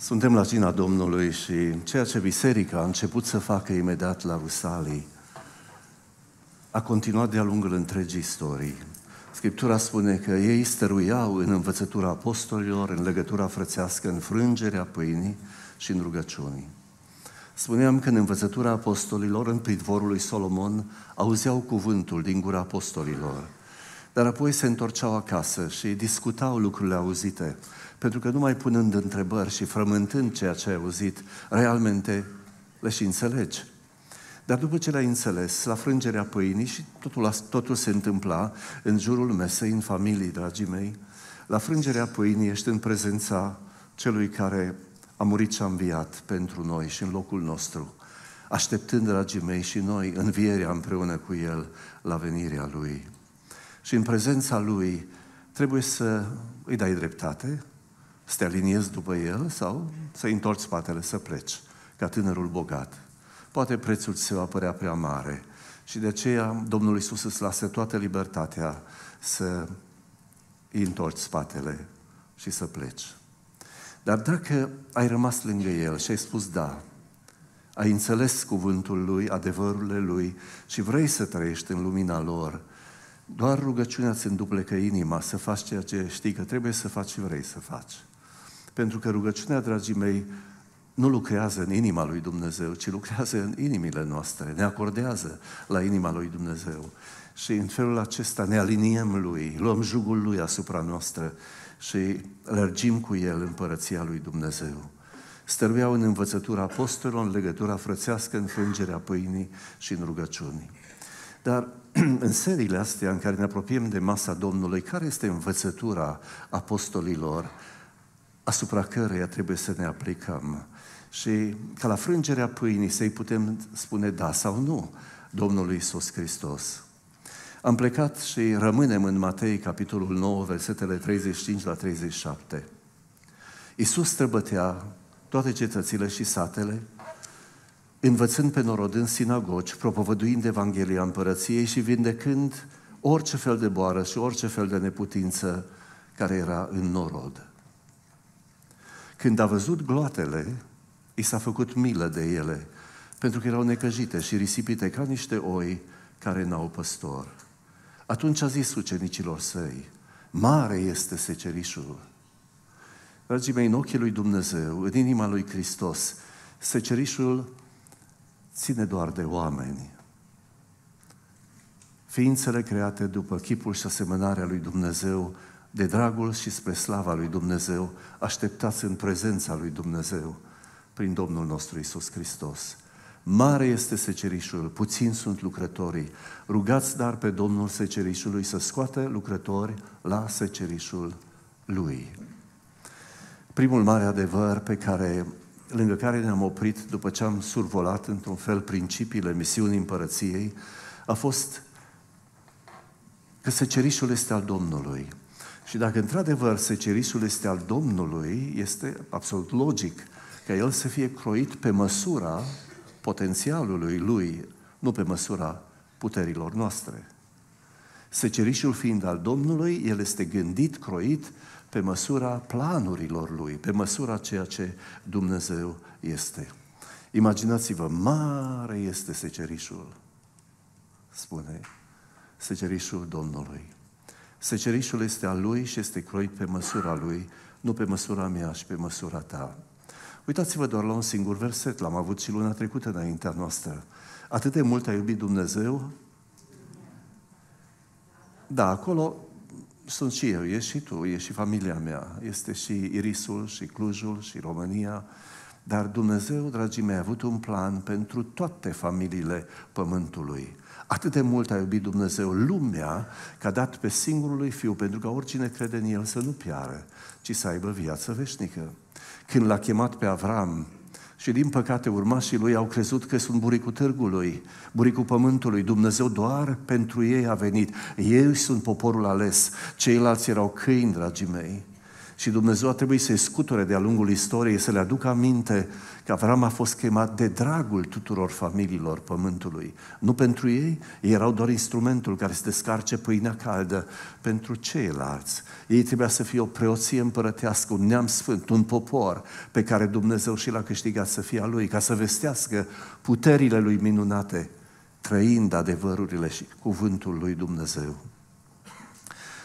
Suntem la cina Domnului și ceea ce biserica a început să facă imediat la Rusalii a continuat de-a lungul întregii istorii. Scriptura spune că ei stăruiau în învățătura apostolilor, în legătura frățească, în frângerea pâinii și în rugăciunii. Spuneam că în învățătura apostolilor, în pridvorul lui Solomon, auzeau cuvântul din gura apostolilor. Dar apoi se întorceau acasă și discutau lucrurile auzite, pentru că numai punând întrebări și frământând ceea ce ai auzit, realmente le și înțelegi. Dar după ce l-ai înțeles, la frângerea pâinii și totul, totul se întâmpla în jurul mesei, în familii, dragii mei, la frângerea pâinii ești în prezența celui care a murit și a înviat pentru noi și în locul nostru, așteptând, dragii mei, și noi învierea împreună cu El la venirea Lui și în prezența Lui trebuie să îi dai dreptate, să te aliniezi după El sau să-i întorci spatele, să pleci, ca tânărul bogat. Poate prețul se va părea prea mare și de aceea Domnul Isus îți lasă toată libertatea să îi întorci spatele și să pleci. Dar dacă ai rămas lângă El și ai spus da, ai înțeles cuvântul Lui, adevărurile Lui și vrei să trăiești în lumina lor, doar rugăciunea îți înduplecă inima să faci ceea ce știi că trebuie să faci și vrei să faci. Pentru că rugăciunea, dragii mei, nu lucrează în inima lui Dumnezeu, ci lucrează în inimile noastre, ne acordează la inima lui Dumnezeu. Și în felul acesta ne aliniem lui, luăm jugul lui asupra noastră și lărgim cu el împărăția lui Dumnezeu. Stăruiau în învățătura apostolilor, în legătura frățească, în frângerea pâinii și în rugăciunii. Dar în seriile astea în care ne apropiem de masa Domnului, care este învățătura apostolilor asupra căreia trebuie să ne aplicăm? Și ca la frângerea pâinii să-i putem spune da sau nu Domnului Isus Hristos. Am plecat și rămânem în Matei, capitolul 9, versetele 35 la 37. Iisus străbătea toate cetățile și satele, învățând pe norod în sinagogi, propovăduind Evanghelia Împărăției și vindecând orice fel de boară și orice fel de neputință care era în norod. Când a văzut gloatele, i s-a făcut milă de ele, pentru că erau necăjite și risipite ca niște oi care n-au păstor. Atunci a zis ucenicilor săi, mare este secerișul. Dragii mei, în ochii lui Dumnezeu, în inima lui Hristos, secerișul ține doar de oameni. Ființele create după chipul și asemănarea lui Dumnezeu, de dragul și spre slava lui Dumnezeu, așteptați în prezența lui Dumnezeu prin Domnul nostru Isus Hristos. Mare este secerișul, puțin sunt lucrătorii. Rugați dar pe Domnul secerișului să scoate lucrători la secerișul lui. Primul mare adevăr pe care lângă care ne-am oprit după ce am survolat într-un fel principiile misiunii împărăției, a fost că secerișul este al Domnului. Și dacă într-adevăr secerișul este al Domnului, este absolut logic ca el să fie croit pe măsura potențialului lui, nu pe măsura puterilor noastre. Secerișul fiind al Domnului, el este gândit, croit pe măsura planurilor lui, pe măsura ceea ce Dumnezeu este. Imaginați-vă, mare este secerișul, spune secerișul Domnului. Secerișul este al lui și este croit pe măsura lui, nu pe măsura mea și pe măsura ta. Uitați-vă doar la un singur verset, l-am avut și luna trecută înaintea noastră. Atât de mult a iubit Dumnezeu? Da, acolo sunt și eu, e și tu, e și familia mea, este și Irisul, și Clujul, și România, dar Dumnezeu, dragii mei, a avut un plan pentru toate familiile Pământului. Atât de mult a iubit Dumnezeu lumea că a dat pe singurul lui Fiu, pentru ca oricine crede în El să nu piară, ci să aibă viață veșnică. Când l-a chemat pe Avram și din păcate urmașii lui au crezut că sunt buricul târgului, buricul pământului. Dumnezeu doar pentru ei a venit. Ei sunt poporul ales. Ceilalți erau câini, dragii mei. Și Dumnezeu a trebuit să-i scuture de-a lungul istoriei, să le aducă aminte că Avram a fost chemat de dragul tuturor familiilor pământului. Nu pentru ei, ei erau doar instrumentul care se descarce pâinea caldă pentru ceilalți. Ei trebuia să fie o preoție împărătească, un neam sfânt, un popor pe care Dumnezeu și l-a câștigat să fie a lui, ca să vestească puterile lui minunate, trăind adevărurile și cuvântul lui Dumnezeu.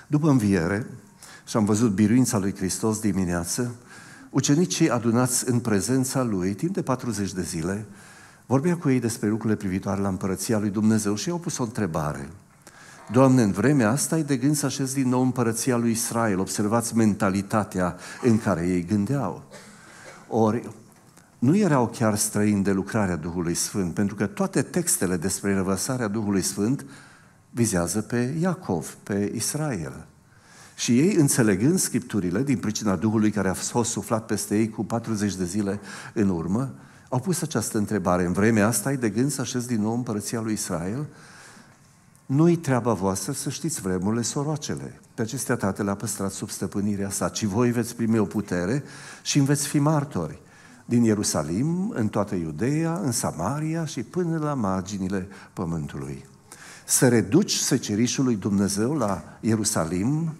După înviere, și am văzut biruința lui Hristos dimineață, ucenicii adunați în prezența lui timp de 40 de zile, vorbea cu ei despre lucrurile privitoare la împărăția lui Dumnezeu și i-au pus o întrebare. Doamne, în vremea asta ai de gând să așezi din nou împărăția lui Israel. Observați mentalitatea în care ei gândeau. Ori nu erau chiar străini de lucrarea Duhului Sfânt, pentru că toate textele despre revărsarea Duhului Sfânt vizează pe Iacov, pe Israel. Și ei, înțelegând Scripturile, din pricina Duhului care a fost suflat peste ei cu 40 de zile în urmă, au pus această întrebare. În vremea asta ai de gând să așezi din nou împărăția lui Israel? Nu-i treaba voastră să știți vremurile soroacele. Pe acestea tatăl a păstrat sub stăpânirea sa, ci voi veți primi o putere și îmi veți fi martori din Ierusalim, în toată Iudeea, în Samaria și până la marginile pământului. Să reduci secerișul lui Dumnezeu la Ierusalim,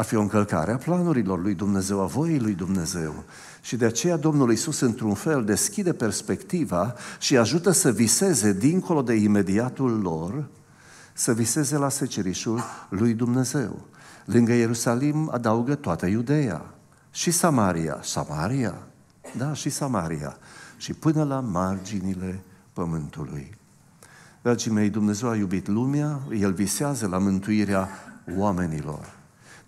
ar fi o încălcare a planurilor lui Dumnezeu, a voii lui Dumnezeu. Și de aceea Domnul Isus, într-un fel, deschide perspectiva și ajută să viseze dincolo de imediatul lor, să viseze la secerișul lui Dumnezeu. Lângă Ierusalim adaugă toată Iudeea și Samaria. Samaria? Da, și Samaria. Și până la marginile pământului. Dragii mei, Dumnezeu a iubit lumea, El visează la mântuirea oamenilor.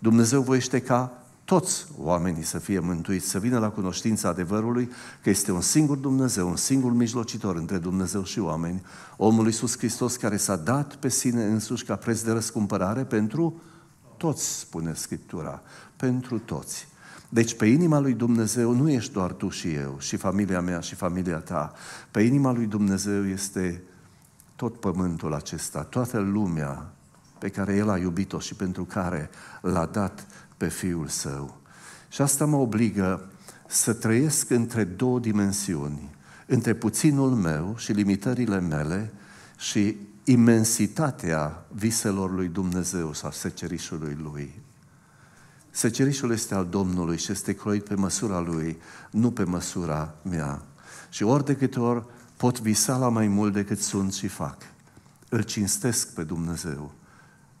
Dumnezeu voiește ca toți oamenii să fie mântuiți, să vină la cunoștința adevărului că este un singur Dumnezeu, un singur mijlocitor între Dumnezeu și oameni, omul Iisus Hristos care s-a dat pe sine însuși ca preț de răscumpărare pentru toți, spune Scriptura, pentru toți. Deci pe inima lui Dumnezeu nu ești doar tu și eu, și familia mea și familia ta. Pe inima lui Dumnezeu este tot pământul acesta, toată lumea, pe care El a iubit-o și pentru care l-a dat pe Fiul Său. Și asta mă obligă să trăiesc între două dimensiuni, între puținul meu și limitările mele și imensitatea viselor lui Dumnezeu sau secerișului Lui. Secerișul este al Domnului și este croit pe măsura Lui, nu pe măsura mea. Și ori de câte ori pot visa la mai mult decât sunt și fac. Îl cinstesc pe Dumnezeu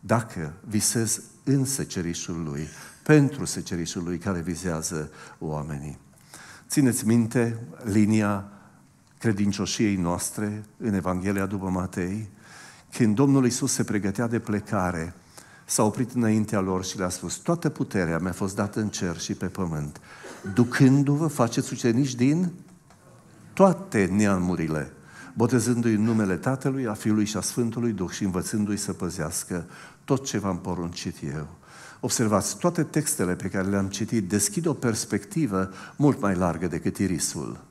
dacă visez în secerișul lui, pentru secerișul lui care vizează oamenii. Țineți minte linia credincioșiei noastre în Evanghelia după Matei, când Domnul Isus se pregătea de plecare, s-a oprit înaintea lor și le-a spus, toată puterea mi-a fost dată în cer și pe pământ. Ducându-vă, faceți ucenici din toate neamurile, botezându-i în numele Tatălui, a Fiului și a Sfântului Duh și învățându-i să păzească tot ce v-am poruncit eu. Observați, toate textele pe care le-am citit deschid o perspectivă mult mai largă decât irisul.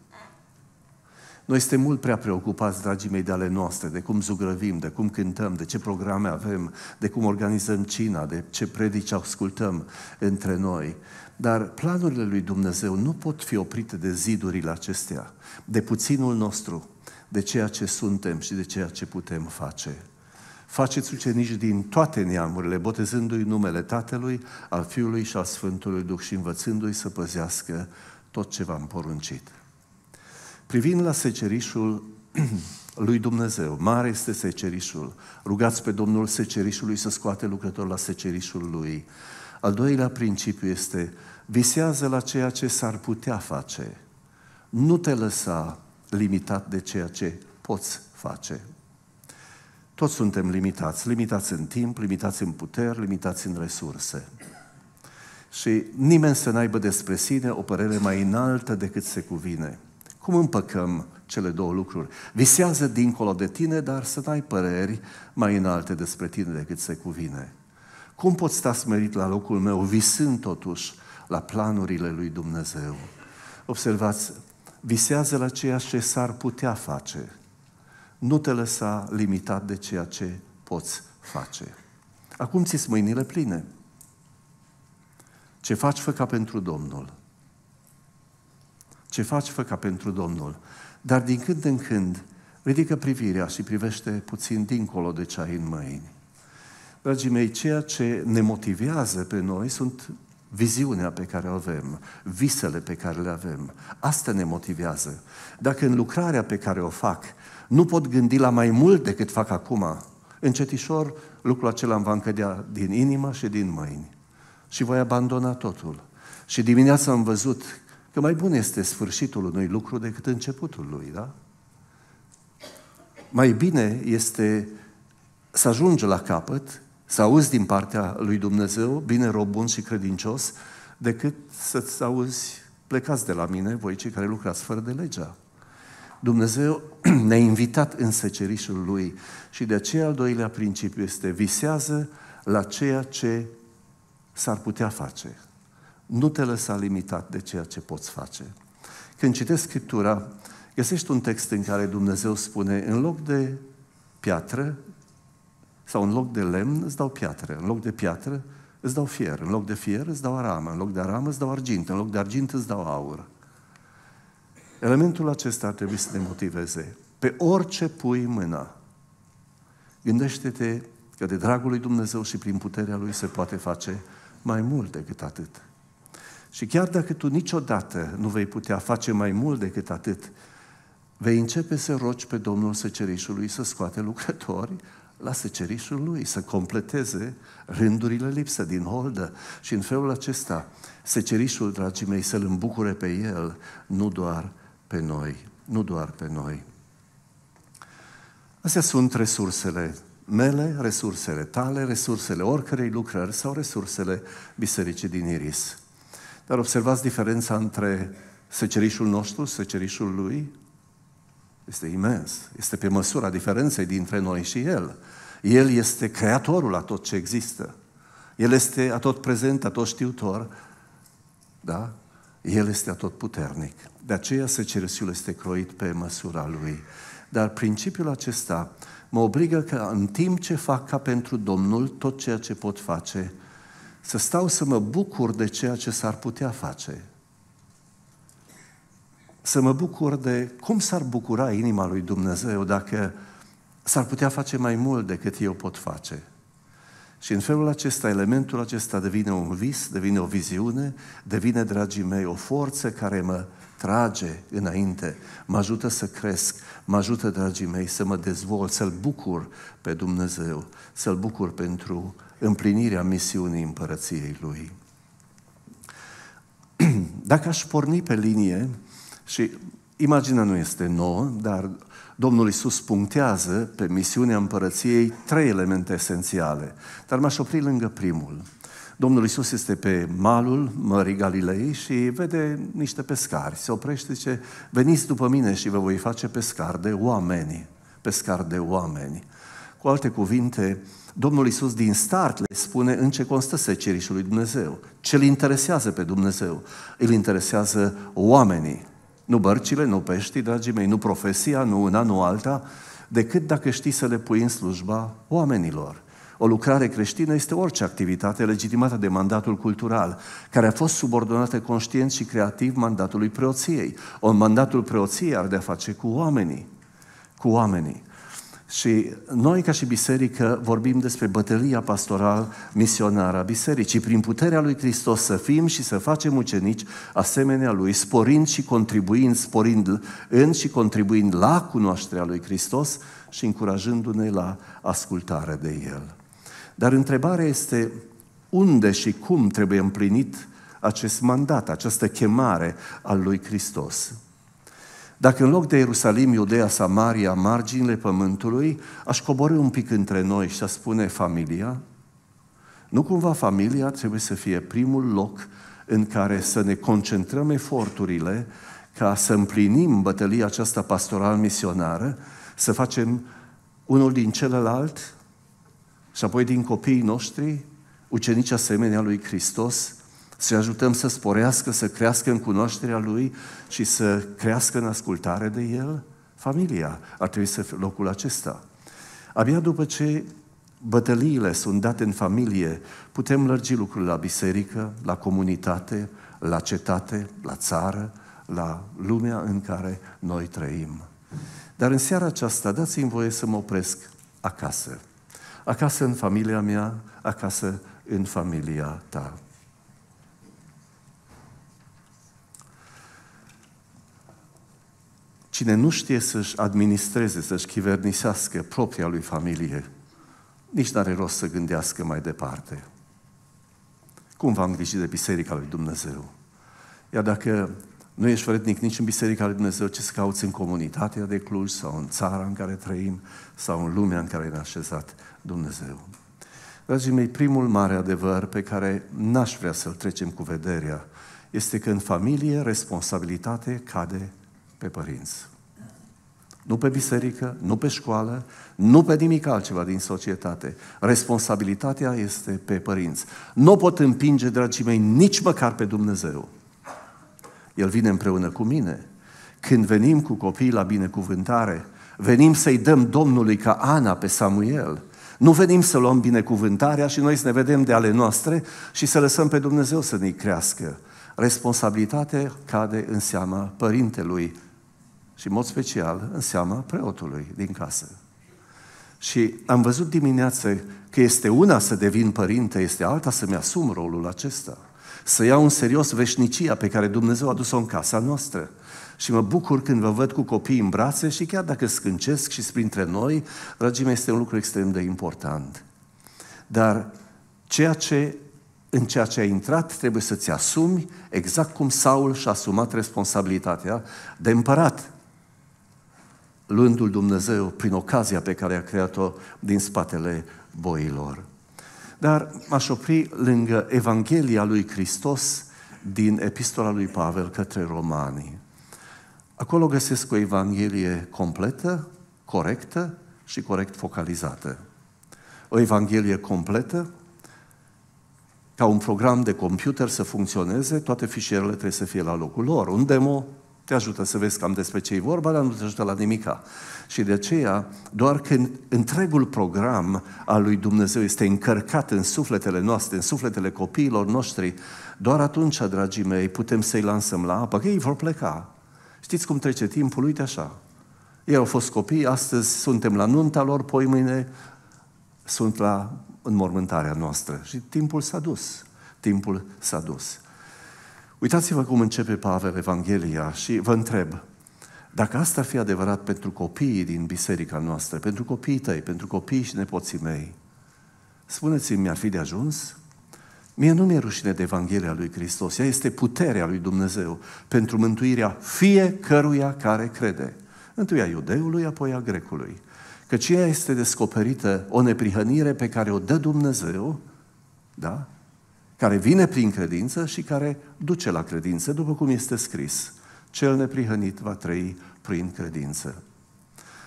Noi suntem mult prea preocupați, dragii mei, de ale noastre, de cum zugrăvim, de cum cântăm, de ce programe avem, de cum organizăm cina, de ce predici ascultăm între noi. Dar planurile lui Dumnezeu nu pot fi oprite de zidurile acestea, de puținul nostru, de ceea ce suntem și de ceea ce putem face. Faceți ucenici din toate neamurile, botezându-i numele Tatălui, al Fiului și al Sfântului Duh și învățându-i să păzească tot ce v-am poruncit. Privind la secerișul lui Dumnezeu, mare este secerișul, rugați pe Domnul secerișului să scoate lucrător la secerișul lui. Al doilea principiu este, visează la ceea ce s-ar putea face. Nu te lăsa limitat de ceea ce poți face. Toți suntem limitați, limitați în timp, limitați în puteri, limitați în resurse. Și nimeni să n-aibă despre sine o părere mai înaltă decât se cuvine. Cum împăcăm cele două lucruri? Visează dincolo de tine, dar să n-ai păreri mai înalte despre tine decât se cuvine. Cum pot sta smerit la locul meu, visând totuși la planurile lui Dumnezeu? Observați, visează la ceea ce s-ar putea face, nu te lăsa limitat de ceea ce poți face. Acum ți mâinile pline. Ce faci, fă ca pentru Domnul. Ce faci, fă ca pentru Domnul. Dar din când în când, ridică privirea și privește puțin dincolo de ce ai în mâini. Dragii mei, ceea ce ne motivează pe noi sunt viziunea pe care o avem, visele pe care le avem. Asta ne motivează. Dacă în lucrarea pe care o fac nu pot gândi la mai mult decât fac acum. Încetișor, lucrul acela îmi va încădea din inimă și din mâini. Și voi abandona totul. Și dimineața am văzut că mai bun este sfârșitul unui lucru decât începutul lui, da? Mai bine este să ajungi la capăt, să auzi din partea lui Dumnezeu, bine rob bun și credincios, decât să-ți auzi, plecați de la mine, voi cei care lucrați fără de legea. Dumnezeu ne-a invitat în secerișul Lui și de aceea al doilea principiu este visează la ceea ce s-ar putea face. Nu te lăsa limitat de ceea ce poți face. Când citești Scriptura, găsești un text în care Dumnezeu spune în loc de piatră sau în loc de lemn îți dau piatră, în loc de piatră îți dau fier, în loc de fier îți dau aramă, în loc de aramă îți dau argint, în loc de argint îți dau aur. Elementul acesta trebuie să ne motiveze. Pe orice pui mâna, gândește-te că de dragul lui Dumnezeu și prin puterea lui se poate face mai mult decât atât. Și chiar dacă tu niciodată nu vei putea face mai mult decât atât, vei începe să rogi pe Domnul secerișului să scoate lucrători la secerișul lui, să completeze rândurile lipsă din holdă. Și în felul acesta, secerișul, dragii mei, să-l îmbucure pe el, nu doar pe noi, nu doar pe noi. Astea sunt resursele mele, resursele tale, resursele oricărei lucrări sau resursele bisericii din Iris. Dar observați diferența între secerișul nostru, secerișul lui? Este imens. Este pe măsura diferenței dintre noi și el. El este creatorul a tot ce există. El este atot prezent, atot știutor, da? El este atotputernic. De aceea ceresiul este croit pe măsura Lui. Dar principiul acesta mă obligă că în timp ce fac ca pentru Domnul tot ceea ce pot face, să stau să mă bucur de ceea ce s-ar putea face. Să mă bucur de cum s-ar bucura inima lui Dumnezeu dacă s-ar putea face mai mult decât eu pot face. Și în felul acesta, elementul acesta devine un vis, devine o viziune, devine, dragii mei, o forță care mă trage înainte, mă ajută să cresc, mă ajută, dragii mei, să mă dezvolt, să-L bucur pe Dumnezeu, să-L bucur pentru împlinirea misiunii împărăției Lui. Dacă aș porni pe linie și Imaginea nu este nouă, dar Domnul Isus punctează pe misiunea împărăției trei elemente esențiale. Dar m-aș opri lângă primul. Domnul Isus este pe malul Mării Galilei și vede niște pescari. Se oprește, zice, veniți după mine și vă voi face pescar de oameni. Pescar de oameni. Cu alte cuvinte, Domnul Isus din start le spune în ce constă secerișul lui Dumnezeu. Ce îl interesează pe Dumnezeu? Îl interesează oamenii. Nu bărcile, nu peștii, dragii mei, nu profesia, nu una, nu alta, decât dacă știi să le pui în slujba oamenilor. O lucrare creștină este orice activitate legitimată de mandatul cultural, care a fost subordonată conștient și creativ mandatului preoției. O mandatul preoției are de-a face cu oamenii. Cu oamenii. Și noi, ca și biserică, vorbim despre bătălia pastoral misionară a bisericii. Prin puterea lui Hristos să fim și să facem ucenici asemenea lui, sporind și contribuind, sporind în și contribuind la cunoașterea lui Hristos și încurajându-ne la ascultare de El. Dar întrebarea este unde și cum trebuie împlinit acest mandat, această chemare al lui Hristos. Dacă în loc de Ierusalim, Iudea, Samaria, marginile pământului, aș coborâ un pic între noi și a spune familia, nu cumva familia trebuie să fie primul loc în care să ne concentrăm eforturile ca să împlinim bătălia aceasta pastoral-misionară, să facem unul din celălalt și apoi din copiii noștri, ucenici asemenea lui Hristos, să ajutăm să sporească, să crească în cunoașterea Lui și să crească în ascultare de El? Familia ar trebui să fie locul acesta. Abia după ce bătăliile sunt date în familie, putem lărgi lucrurile la biserică, la comunitate, la cetate, la țară, la lumea în care noi trăim. Dar în seara aceasta dați-mi voie să mă opresc acasă. Acasă în familia mea, acasă în familia ta. Cine nu știe să-și administreze, să-și chivernisească propria lui familie, nici n-are rost să gândească mai departe. Cum va îngriji de Biserica lui Dumnezeu? Iar dacă nu ești vrednic nici în Biserica lui Dumnezeu, ce să cauți în comunitatea de Cluj sau în țara în care trăim sau în lumea în care ne-a așezat Dumnezeu. Dragii mei, primul mare adevăr pe care n-aș vrea să-l trecem cu vederea este că în familie responsabilitate cade pe părinți. Nu pe biserică, nu pe școală, nu pe nimic altceva din societate. Responsabilitatea este pe părinți. Nu pot împinge, dragii mei, nici măcar pe Dumnezeu. El vine împreună cu mine. Când venim cu copiii la binecuvântare, venim să-i dăm Domnului ca Ana pe Samuel. Nu venim să luăm binecuvântarea și noi să ne vedem de ale noastre și să lăsăm pe Dumnezeu să ne crească. Responsabilitatea cade în seama părintelui și în mod special în seama preotului din casă. Și am văzut dimineață că este una să devin părinte, este alta să-mi asum rolul acesta. Să iau în serios veșnicia pe care Dumnezeu a dus-o în casa noastră. Și mă bucur când vă văd cu copii în brațe și chiar dacă scâncesc și printre noi, dragii mei, este un lucru extrem de important. Dar ceea ce, în ceea ce ai intrat trebuie să-ți asumi exact cum Saul și-a asumat responsabilitatea de împărat luându-l Dumnezeu prin ocazia pe care a creat-o din spatele boilor. Dar m-aș opri lângă Evanghelia lui Hristos din epistola lui Pavel către Romani. Acolo găsesc o Evanghelie completă, corectă și corect focalizată. O Evanghelie completă, ca un program de computer să funcționeze, toate fișierele trebuie să fie la locul lor. Un demo te ajută să vezi cam despre ce e vorba, dar nu te ajută la nimica. Și de aceea, doar când întregul program al lui Dumnezeu este încărcat în sufletele noastre, în sufletele copiilor noștri, doar atunci, dragii mei, putem să-i lansăm la apă, că ei vor pleca. Știți cum trece timpul? Uite așa. Ei au fost copii, astăzi suntem la nunta lor, poi mâine sunt la înmormântarea noastră. Și timpul s-a dus. Timpul s-a dus. Uitați-vă cum începe Pavel Evanghelia și vă întreb, dacă asta ar fi adevărat pentru copiii din biserica noastră, pentru copiii tăi, pentru copiii și nepoții mei, spuneți-mi, mi-ar fi de ajuns? Mie nu mi-e rușine de Evanghelia lui Hristos, ea este puterea lui Dumnezeu pentru mântuirea fiecăruia care crede. Întâi a iudeului, apoi a grecului. Căci ea este descoperită o neprihănire pe care o dă Dumnezeu, da? care vine prin credință și care duce la credință, după cum este scris. Cel neprihănit va trăi prin credință.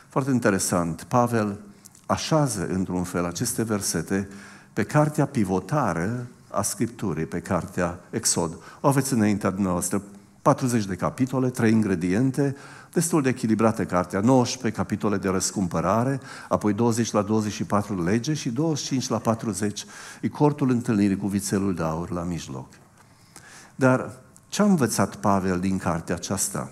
Foarte interesant, Pavel așează într-un fel aceste versete pe cartea pivotară a Scripturii, pe cartea Exod. O aveți înaintea dumneavoastră. 40 de capitole, 3 ingrediente, destul de echilibrate cartea, 19 capitole de răscumpărare, apoi 20 la 24 lege și 25 la 40 e cortul întâlnirii cu vițelul de aur la mijloc. Dar ce a învățat Pavel din cartea aceasta?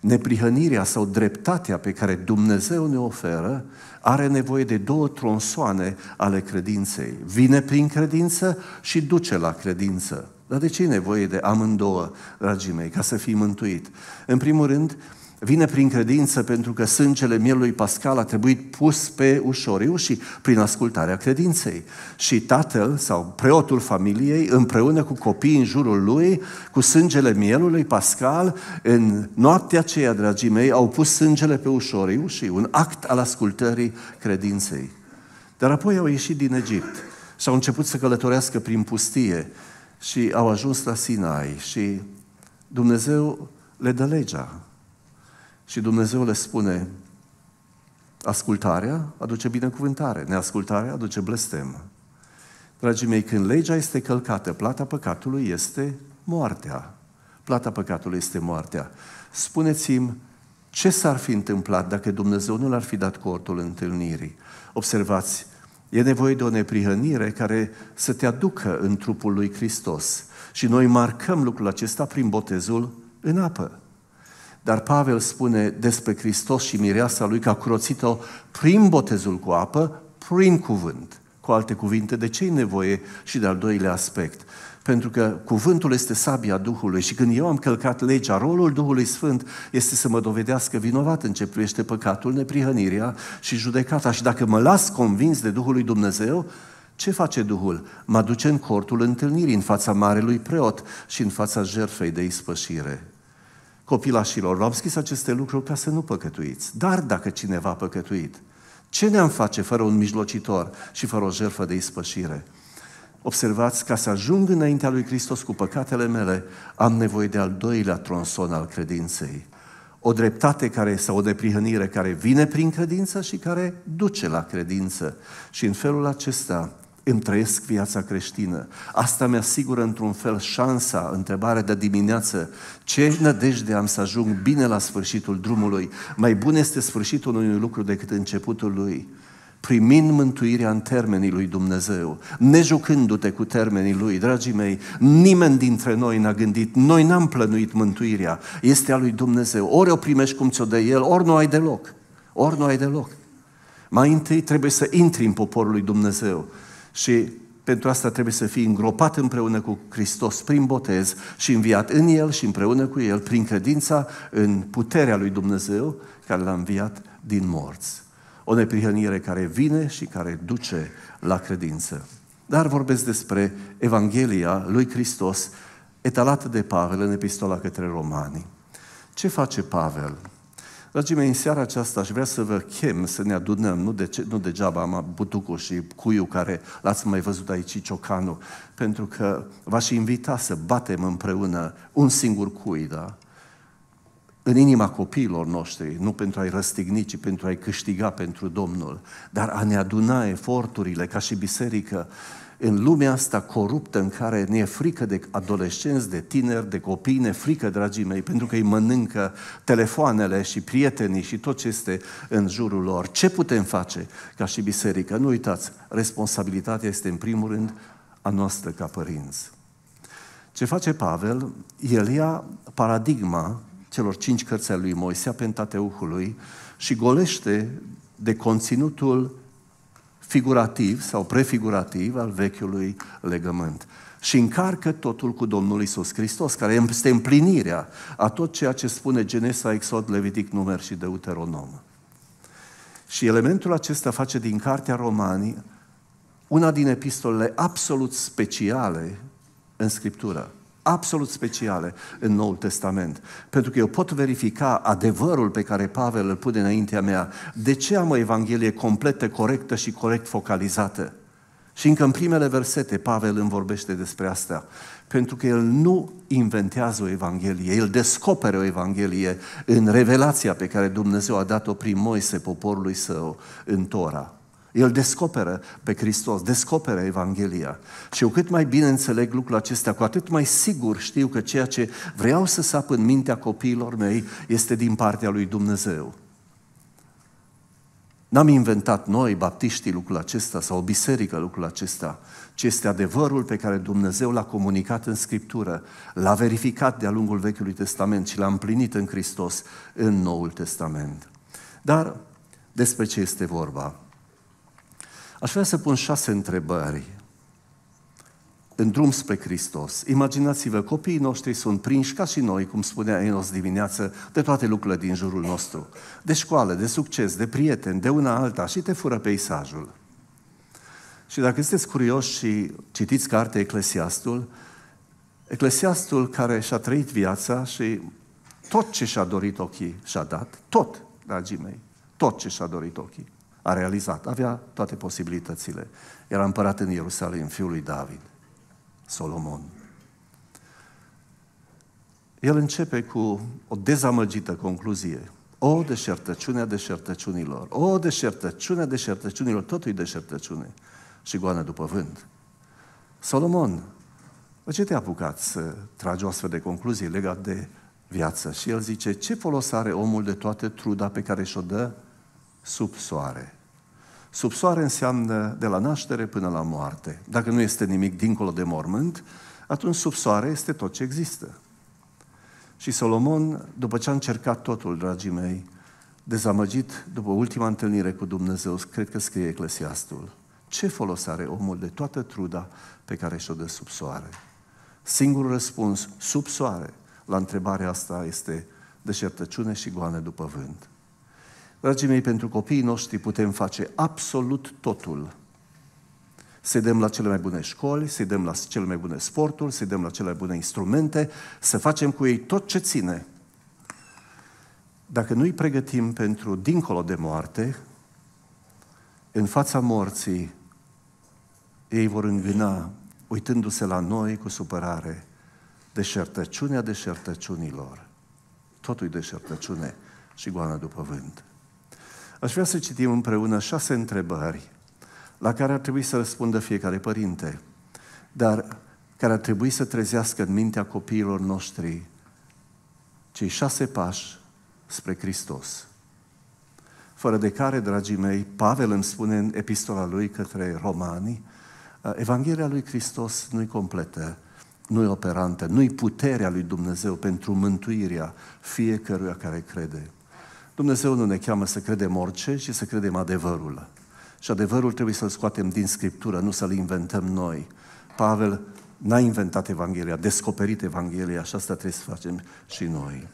Neprihănirea sau dreptatea pe care Dumnezeu ne oferă are nevoie de două tronsoane ale credinței. Vine prin credință și duce la credință. Dar de ce e nevoie de amândouă, dragii mei, ca să fii mântuit? În primul rând, vine prin credință pentru că sângele mielului pascal a trebuit pus pe ușoriu și prin ascultarea credinței. Și tatăl sau preotul familiei împreună cu copiii în jurul lui, cu sângele mielului pascal, în noaptea aceea, dragii mei, au pus sângele pe ușoriu și un act al ascultării credinței. Dar apoi au ieșit din Egipt și au început să călătorească prin pustie și au ajuns la Sinai și Dumnezeu le dă legea. Și Dumnezeu le spune, ascultarea aduce binecuvântare, neascultarea aduce blestem. Dragii mei, când legea este călcată, plata păcatului este moartea. Plata păcatului este moartea. Spuneți-mi, ce s-ar fi întâmplat dacă Dumnezeu nu l-ar fi dat cortul întâlnirii? Observați, E nevoie de o neprihănire care să te aducă în trupul lui Hristos. Și noi marcăm lucrul acesta prin botezul în apă. Dar Pavel spune despre Hristos și mireasa lui că a curățit-o prin botezul cu apă, prin cuvânt. Cu alte cuvinte, de ce e nevoie și de al doilea aspect? Pentru că cuvântul este sabia Duhului și când eu am călcat legea, rolul Duhului Sfânt este să mă dovedească vinovat în ce privește păcatul, neprihănirea și judecata. Și dacă mă las convins de Duhul lui Dumnezeu, ce face Duhul? Mă duce în cortul întâlnirii, în fața marelui preot și în fața jertfei de ispășire. Copilașilor, v-am scris aceste lucruri ca să nu păcătuiți. Dar dacă cineva a păcătuit, ce ne-am face fără un mijlocitor și fără o jertfă de ispășire? Observați, ca să ajung înaintea lui Hristos cu păcatele mele, am nevoie de al doilea tronson al credinței. O dreptate care, sau o deprihănire care vine prin credință și care duce la credință. Și în felul acesta îmi trăiesc viața creștină. Asta mi-asigură într-un fel șansa, întrebarea de dimineață, ce nădejde am să ajung bine la sfârșitul drumului? Mai bun este sfârșitul unui lucru decât începutul lui primind mântuirea în termenii lui Dumnezeu, nejucându-te cu termenii lui, dragii mei, nimeni dintre noi n-a gândit, noi n-am plănuit mântuirea, este a lui Dumnezeu. Ori o primești cum ți-o dă El, ori nu ai deloc. Ori nu ai deloc. Mai întâi trebuie să intri în poporul lui Dumnezeu. Și pentru asta trebuie să fii îngropat împreună cu Hristos prin botez și înviat în El și împreună cu El prin credința în puterea lui Dumnezeu care l-a înviat din morți. O neprihănire care vine și care duce la credință. Dar vorbesc despre Evanghelia lui Hristos etalată de Pavel în epistola către romanii. Ce face Pavel? Dragii mei, în seara aceasta aș vrea să vă chem să ne adunăm, nu, de ce, nu degeaba am butucul și cuiu care l-ați mai văzut aici, ciocanul, pentru că v-aș invita să batem împreună un singur cui, da? în inima copiilor noștri, nu pentru a-i răstigni, ci pentru a-i câștiga pentru Domnul, dar a ne aduna eforturile ca și biserică în lumea asta coruptă în care ne e frică de adolescenți, de tineri, de copii, ne frică, dragii mei, pentru că îi mănâncă telefoanele și prietenii și tot ce este în jurul lor. Ce putem face ca și biserică? Nu uitați, responsabilitatea este în primul rând a noastră ca părinți. Ce face Pavel? El ia paradigma celor cinci cărți ale lui Moise, a Pentateuhului, și golește de conținutul figurativ sau prefigurativ al vechiului legământ. Și încarcă totul cu Domnul Isus Hristos, care este împlinirea a tot ceea ce spune Genesa, Exod, Levitic, Numer și Deuteronom. Și elementul acesta face din Cartea Romanii una din epistolele absolut speciale în Scriptură absolut speciale în Noul Testament. Pentru că eu pot verifica adevărul pe care Pavel îl pune înaintea mea. De ce am o Evanghelie completă, corectă și corect focalizată? Și încă în primele versete Pavel îmi vorbește despre asta. Pentru că el nu inventează o Evanghelie, el descopere o Evanghelie în revelația pe care Dumnezeu a dat-o prin Moise poporului său în Tora. El descoperă pe Hristos, descoperă Evanghelia. Și eu cât mai bine înțeleg lucrul acesta, cu atât mai sigur știu că ceea ce vreau să sap în mintea copiilor mei este din partea lui Dumnezeu. N-am inventat noi, baptiștii, lucrul acesta sau o biserică lucrul acesta, ci este adevărul pe care Dumnezeu l-a comunicat în Scriptură, l-a verificat de-a lungul Vechiului Testament și l-a împlinit în Hristos în Noul Testament. Dar despre ce este vorba? Aș vrea să pun șase întrebări în drum spre Hristos. Imaginați-vă, copiii noștri sunt prinși ca și noi, cum spunea Enos dimineață, de toate lucrurile din jurul nostru. De școală, de succes, de prieteni, de una alta și te fură peisajul. Și dacă sunteți curioși și citiți cartea Eclesiastul, Eclesiastul care și-a trăit viața și tot ce și-a dorit ochii și-a dat, tot, dragii mei, tot ce și-a dorit ochii a realizat. Avea toate posibilitățile. Era împărat în Ierusalim, fiul lui David, Solomon. El începe cu o dezamăgită concluzie. O deșertăciune a deșertăciunilor, o deșertăciune a deșertăciunilor, totul e deșertăciune și goană după vânt. Solomon, de ce te-a apucat să tragi o astfel de concluzie legat de viață? Și el zice, ce folos are omul de toată truda pe care și-o dă sub soare. Sub soare înseamnă de la naștere până la moarte. Dacă nu este nimic dincolo de mormânt, atunci sub soare este tot ce există. Și Solomon, după ce a încercat totul, dragii mei, dezamăgit după ultima întâlnire cu Dumnezeu, cred că scrie Eclesiastul, ce folos are omul de toată truda pe care și-o dă sub soare? Singurul răspuns, sub soare, la întrebarea asta este deșertăciune și goane după vânt. Dragii mei, pentru copiii noștri putem face absolut totul. Să-i dăm la cele mai bune școli, să-i dăm la cele mai bune sporturi, să-i dăm la cele mai bune instrumente, să facem cu ei tot ce ține. Dacă nu-i pregătim pentru dincolo de moarte, în fața morții, ei vor îngâna, uitându-se la noi cu supărare, deșertăciunea deșertăciunilor. Totul e deșertăciune și goana după vânt. Aș vrea să citim împreună șase întrebări la care ar trebui să răspundă fiecare părinte, dar care ar trebui să trezească în mintea copiilor noștri cei șase pași spre Hristos. Fără de care, dragii mei, Pavel îmi spune în epistola lui către romani, Evanghelia lui Hristos nu-i completă, nu-i operantă, nu-i puterea lui Dumnezeu pentru mântuirea fiecăruia care crede. Dumnezeu nu ne cheamă să credem orice, și să credem adevărul. Și adevărul trebuie să-l scoatem din Scriptură, nu să-l inventăm noi. Pavel n-a inventat Evanghelia, a descoperit Evanghelia și asta trebuie să facem și noi.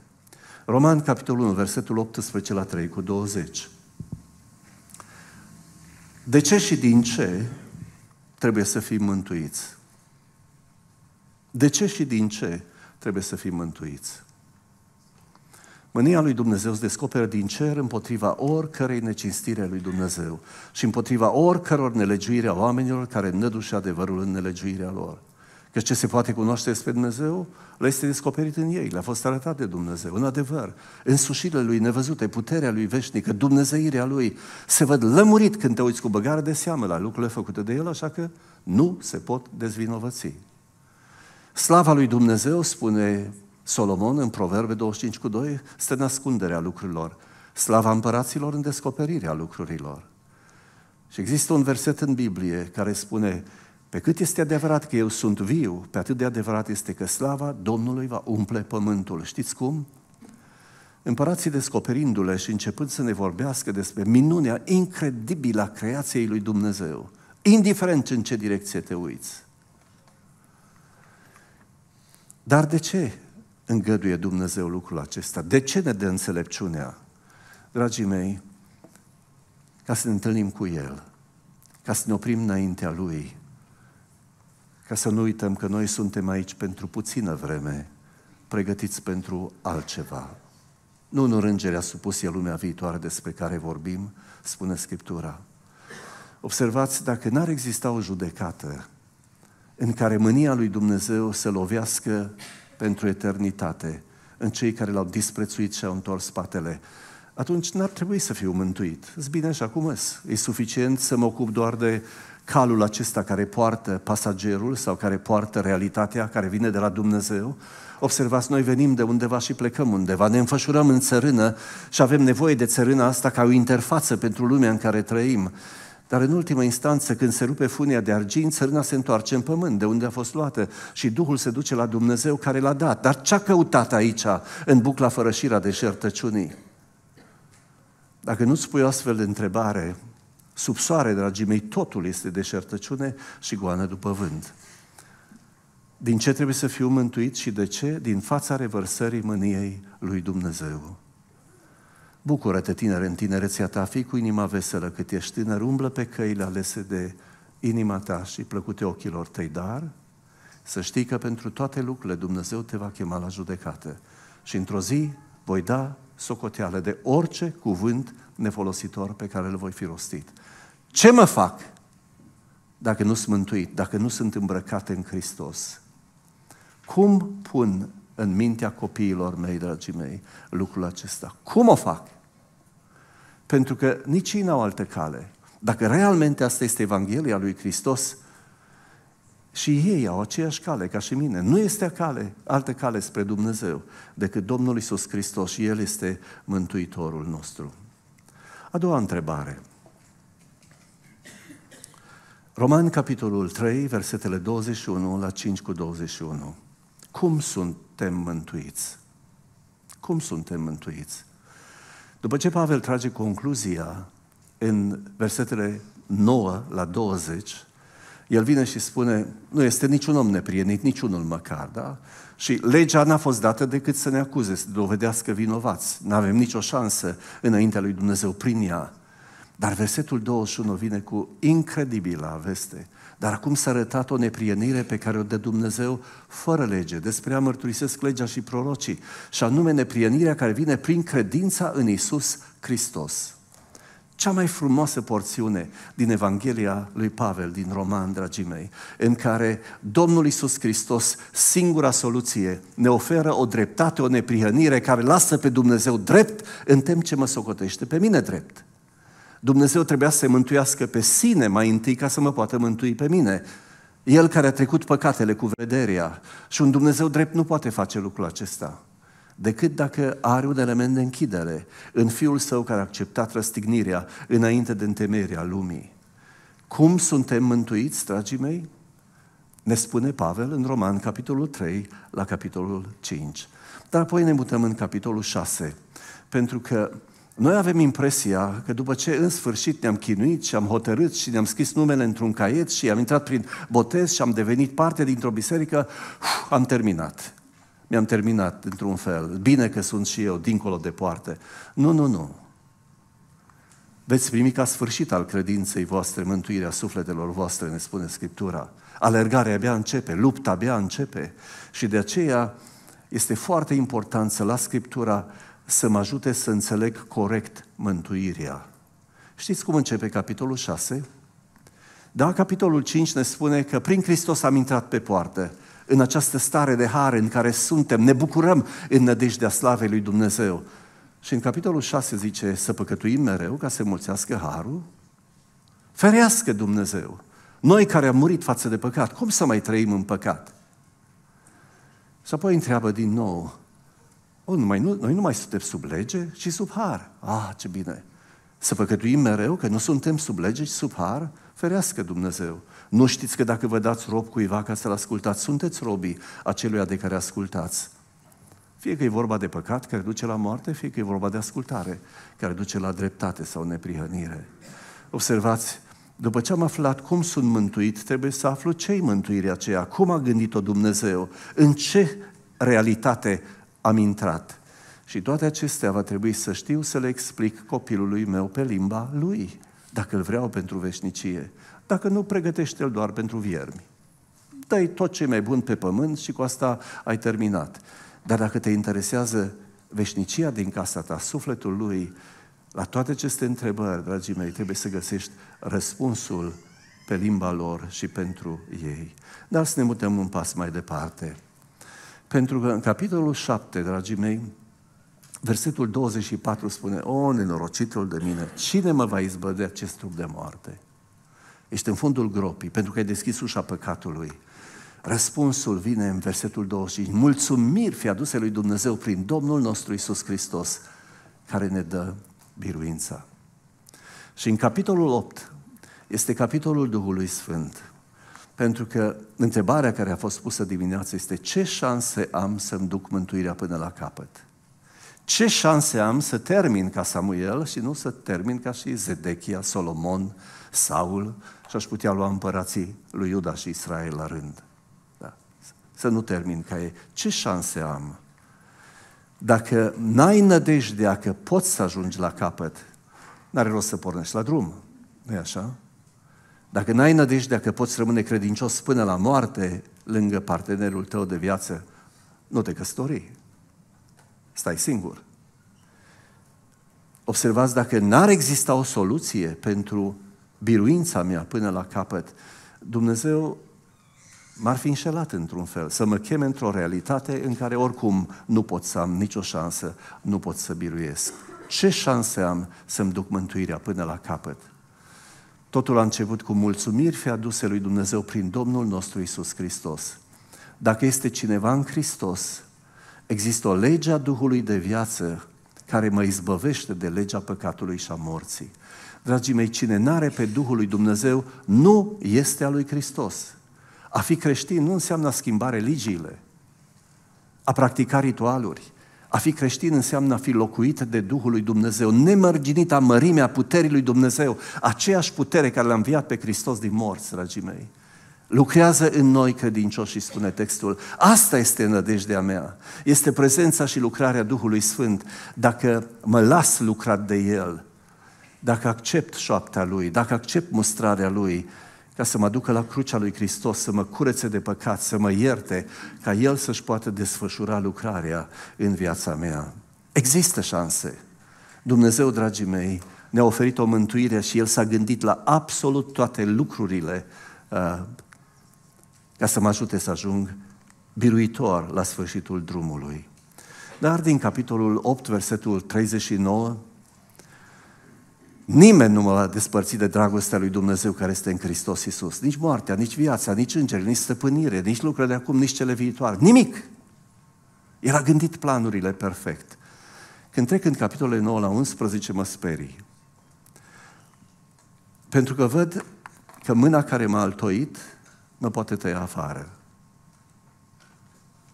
Roman, capitolul 1, versetul 18 la 3 cu 20. De ce și din ce trebuie să fim mântuiți? De ce și din ce trebuie să fim mântuiți? Mânia lui Dumnezeu se descoperă din cer împotriva oricărei necinstire a lui Dumnezeu și împotriva oricăror nelegiuire a oamenilor care nădușe adevărul în nelegiuirea lor. Că ce se poate cunoaște despre Dumnezeu, le este descoperit în ei, le-a fost arătat de Dumnezeu, în adevăr. Însușirile lui nevăzute, puterea lui veșnică, dumnezeirea lui, se văd lămurit când te uiți cu băgare de seamă la lucrurile făcute de el, așa că nu se pot dezvinovăți. Slava lui Dumnezeu, spune Solomon, în Proverbe 25 cu 2, stă în ascunderea lucrurilor. Slava împăraților în descoperirea lucrurilor. Și există un verset în Biblie care spune, pe cât este adevărat că eu sunt viu, pe atât de adevărat este că slava Domnului va umple pământul. Știți cum? Împărații descoperindu-le și începând să ne vorbească despre minunea incredibilă a creației lui Dumnezeu, indiferent în ce direcție te uiți. Dar de ce îngăduie Dumnezeu lucrul acesta? De ce ne dă înțelepciunea? Dragii mei, ca să ne întâlnim cu El, ca să ne oprim înaintea Lui, ca să nu uităm că noi suntem aici pentru puțină vreme, pregătiți pentru altceva. Nu în urângerea supusă lumea viitoare despre care vorbim, spune Scriptura. Observați, dacă n-ar exista o judecată în care mânia lui Dumnezeu să lovească pentru eternitate în cei care l-au disprețuit și au întors spatele, atunci n-ar trebui să fiu mântuit. Îți bine așa cum îs. E suficient să mă ocup doar de calul acesta care poartă pasagerul sau care poartă realitatea care vine de la Dumnezeu. Observați, noi venim de undeva și plecăm undeva, ne înfășurăm în țărână și avem nevoie de țărâna asta ca o interfață pentru lumea în care trăim. Dar în ultima instanță, când se rupe funia de argint, țărâna se întoarce în pământ, de unde a fost luată, și Duhul se duce la Dumnezeu care l-a dat. Dar ce-a căutat aici, în bucla fărășirea șertăciunii? Dacă nu spui o astfel de întrebare, sub soare, dragii mei, totul este deșertăciune și goană după vânt. Din ce trebuie să fiu mântuit și de ce? Din fața revărsării mâniei lui Dumnezeu. Bucură-te, tiner, în tinerețea ta, fii cu inima veselă cât ești tânăr, umblă pe căile alese de inima ta și plăcute ochilor tăi, dar să știi că pentru toate lucrurile Dumnezeu te va chema la judecată și într-o zi voi da socoteală de orice cuvânt nefolositor pe care îl voi fi rostit. Ce mă fac dacă nu sunt mântuit, dacă nu sunt îmbrăcat în Hristos? Cum pun în mintea copiilor mei, dragii mei, lucrul acesta? Cum o fac? pentru că nici ei n-au altă cale. Dacă realmente asta este Evanghelia lui Hristos, și ei au aceeași cale ca și mine. Nu este cale, altă cale spre Dumnezeu decât Domnul Iisus Hristos și El este Mântuitorul nostru. A doua întrebare. Roman, capitolul 3, versetele 21 la 5 cu 21. Cum suntem mântuiți? Cum suntem mântuiți? După ce Pavel trage concluzia în versetele 9 la 20, el vine și spune, nu este niciun om neprienit, niciunul măcar, da? Și legea n-a fost dată decât să ne acuze, să dovedească vinovați. Nu avem nicio șansă înaintea lui Dumnezeu prin ea. Dar versetul 21 vine cu incredibila veste. Dar acum s-a arătat o neprienire pe care o dă Dumnezeu fără lege. Despre a mărturisesc legea și prorocii. Și anume neprienirea care vine prin credința în Isus Hristos. Cea mai frumoasă porțiune din Evanghelia lui Pavel, din Roman, dragii mei, în care Domnul Isus Hristos, singura soluție, ne oferă o dreptate, o neprihănire care lasă pe Dumnezeu drept, în timp ce mă socotește pe mine drept. Dumnezeu trebuia să se mântuiască pe sine mai întâi ca să mă poată mântui pe mine. El care a trecut păcatele cu vederea. Și un Dumnezeu drept nu poate face lucrul acesta decât dacă are un element de închidere în Fiul Său care a acceptat răstignirea înainte de întemeierea lumii. Cum suntem mântuiți, dragii mei? Ne spune Pavel în Roman, capitolul 3, la capitolul 5. Dar apoi ne mutăm în capitolul 6, pentru că noi avem impresia că după ce în sfârșit ne-am chinuit și am hotărât și ne-am scris numele într-un caiet și am intrat prin botez și am devenit parte dintr-o biserică, am terminat. Mi-am terminat într-un fel. Bine că sunt și eu dincolo de poarte. Nu, nu, nu. Veți primi ca sfârșit al credinței voastre mântuirea sufletelor voastre, ne spune Scriptura. Alergarea abia începe, lupta abia începe. Și de aceea este foarte important să las Scriptura să mă ajute să înțeleg corect mântuirea. Știți cum începe capitolul 6? Da, capitolul 5 ne spune că prin Hristos am intrat pe poartă, în această stare de hare în care suntem, ne bucurăm în nădejdea slavei lui Dumnezeu. Și în capitolul 6 zice să păcătuim mereu ca să mulțească harul. Ferească Dumnezeu! Noi care am murit față de păcat, cum să mai trăim în păcat? Și apoi întreabă din nou, Oh, numai nu, noi nu mai suntem sub lege, ci sub har. Ah, ce bine! Să păcătuim mereu că nu suntem sub lege, ci sub har? Ferească Dumnezeu! Nu știți că dacă vă dați rob cuiva ca să-l ascultați, sunteți robii aceluia de care ascultați. Fie că e vorba de păcat care duce la moarte, fie că e vorba de ascultare care duce la dreptate sau neprihănire. Observați, după ce am aflat cum sunt mântuit, trebuie să aflu ce-i mântuirea aceea, cum a gândit-o Dumnezeu, în ce realitate am intrat. Și toate acestea va trebui să știu să le explic copilului meu pe limba lui, dacă îl vreau pentru veșnicie. Dacă nu, pregătește-l doar pentru viermi. dă tot ce mai bun pe pământ și cu asta ai terminat. Dar dacă te interesează veșnicia din casa ta, sufletul lui, la toate aceste întrebări, dragii mei, trebuie să găsești răspunsul pe limba lor și pentru ei. Dar să ne mutăm un pas mai departe. Pentru că în capitolul 7, dragii mei, versetul 24 spune, O, nenorocitul de mine, cine mă va izbăvi de acest trup de moarte? Ești în fundul gropii, pentru că ai deschis ușa păcatului. Răspunsul vine în versetul 25. Mulțumiri fi aduse lui Dumnezeu prin Domnul nostru Isus Hristos, care ne dă biruința. Și în capitolul 8 este capitolul Duhului Sfânt. Pentru că întrebarea care a fost pusă dimineața este ce șanse am să-mi duc mântuirea până la capăt? Ce șanse am să termin ca Samuel și nu să termin ca și Zedechia, Solomon, Saul și aș putea lua împărații lui Iuda și Israel la rând? Da. Să nu termin ca ei. Ce șanse am? Dacă n-ai nădejdea că poți să ajungi la capăt, n-are rost să pornești la drum. nu e așa? Dacă n-ai nădejdea că poți rămâne credincios până la moarte lângă partenerul tău de viață, nu te căsători. Stai singur. Observați, dacă n-ar exista o soluție pentru biruința mea până la capăt, Dumnezeu m-ar fi înșelat într-un fel, să mă cheme într-o realitate în care oricum nu pot să am nicio șansă, nu pot să biruiesc. Ce șanse am să-mi duc mântuirea până la capăt? Totul a început cu mulțumiri fi aduse lui Dumnezeu prin Domnul nostru Isus Hristos. Dacă este cineva în Hristos, există o lege a Duhului de viață care mă izbăvește de legea păcatului și a morții. Dragii mei, cine n-are pe Duhul lui Dumnezeu nu este a lui Hristos. A fi creștin nu înseamnă a schimba religiile, a practica ritualuri, a fi creștin înseamnă a fi locuit de Duhul lui Dumnezeu, nemărginita mărimea puterii lui Dumnezeu, aceeași putere care l-a înviat pe Hristos din morți, dragii mei. Lucrează în noi credincioșii, spune textul. Asta este nădejdea mea. Este prezența și lucrarea Duhului Sfânt. Dacă mă las lucrat de El, dacă accept șoapta Lui, dacă accept mustrarea Lui, ca să mă ducă la crucea lui Hristos, să mă curețe de păcat, să mă ierte, ca El să-și poată desfășura lucrarea în viața mea. Există șanse. Dumnezeu, dragii mei, ne-a oferit o mântuire și El s-a gândit la absolut toate lucrurile uh, ca să mă ajute să ajung biruitor la sfârșitul drumului. Dar din capitolul 8, versetul 39, Nimeni nu mă va despărți de dragostea lui Dumnezeu care este în Hristos Isus. Nici moartea, nici viața, nici îngeri, nici stăpânire, nici lucrurile de acum, nici cele viitoare. Nimic! El a gândit planurile perfect. Când trec în capitolele 9 la 11, mă sperii. Pentru că văd că mâna care m-a altoit mă poate tăia afară.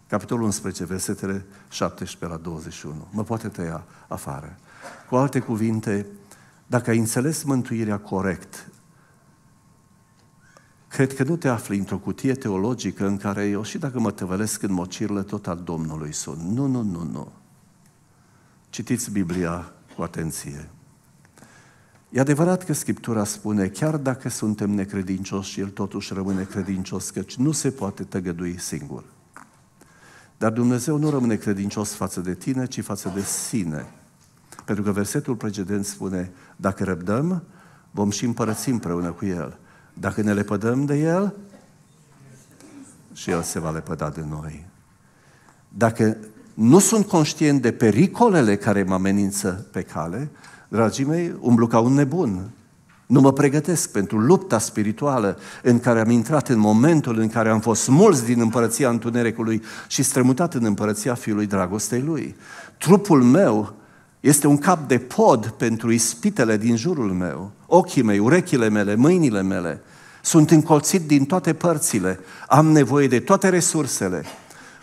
Capitolul 11, versetele 17 la 21. Mă poate tăia afară. Cu alte cuvinte, dacă ai înțeles mântuirea corect, cred că nu te afli într-o cutie teologică în care eu și dacă mă tăvălesc în mocirile, tot al Domnului sunt. Nu, nu, nu, nu. Citiți Biblia cu atenție. E adevărat că Scriptura spune, chiar dacă suntem necredincioși, El totuși rămâne credincios, căci nu se poate tăgădui singur. Dar Dumnezeu nu rămâne credincios față de tine, ci față de sine. Pentru că versetul precedent spune, dacă răbdăm, vom și împărăți împreună cu El. Dacă ne lepădăm de El, și El se va lepăda de noi. Dacă nu sunt conștient de pericolele care mă amenință pe cale, dragii mei, umblu ca un nebun. Nu mă pregătesc pentru lupta spirituală în care am intrat în momentul în care am fost mulți din împărăția întunericului și strămutat în împărăția Fiului Dragostei Lui. Trupul meu este un cap de pod pentru ispitele din jurul meu. Ochii mei, urechile mele, mâinile mele. Sunt încolțit din toate părțile. Am nevoie de toate resursele.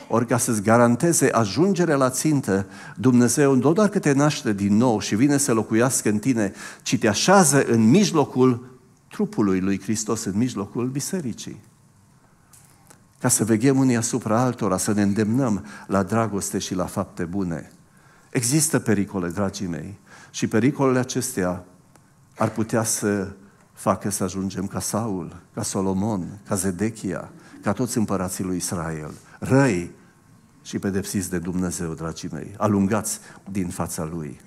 Ori ca să-ți garanteze ajungere la țintă, Dumnezeu nu doar că te naște din nou și vine să locuiască în tine, ci te așează în mijlocul trupului lui Hristos, în mijlocul bisericii. Ca să veghem unii asupra altora, să ne îndemnăm la dragoste și la fapte bune. Există pericole, dragii mei, și pericolele acestea ar putea să facă să ajungem ca Saul, ca Solomon, ca Zedechia, ca toți împărații lui Israel, răi și pedepsiți de Dumnezeu, dragii mei, alungați din fața Lui.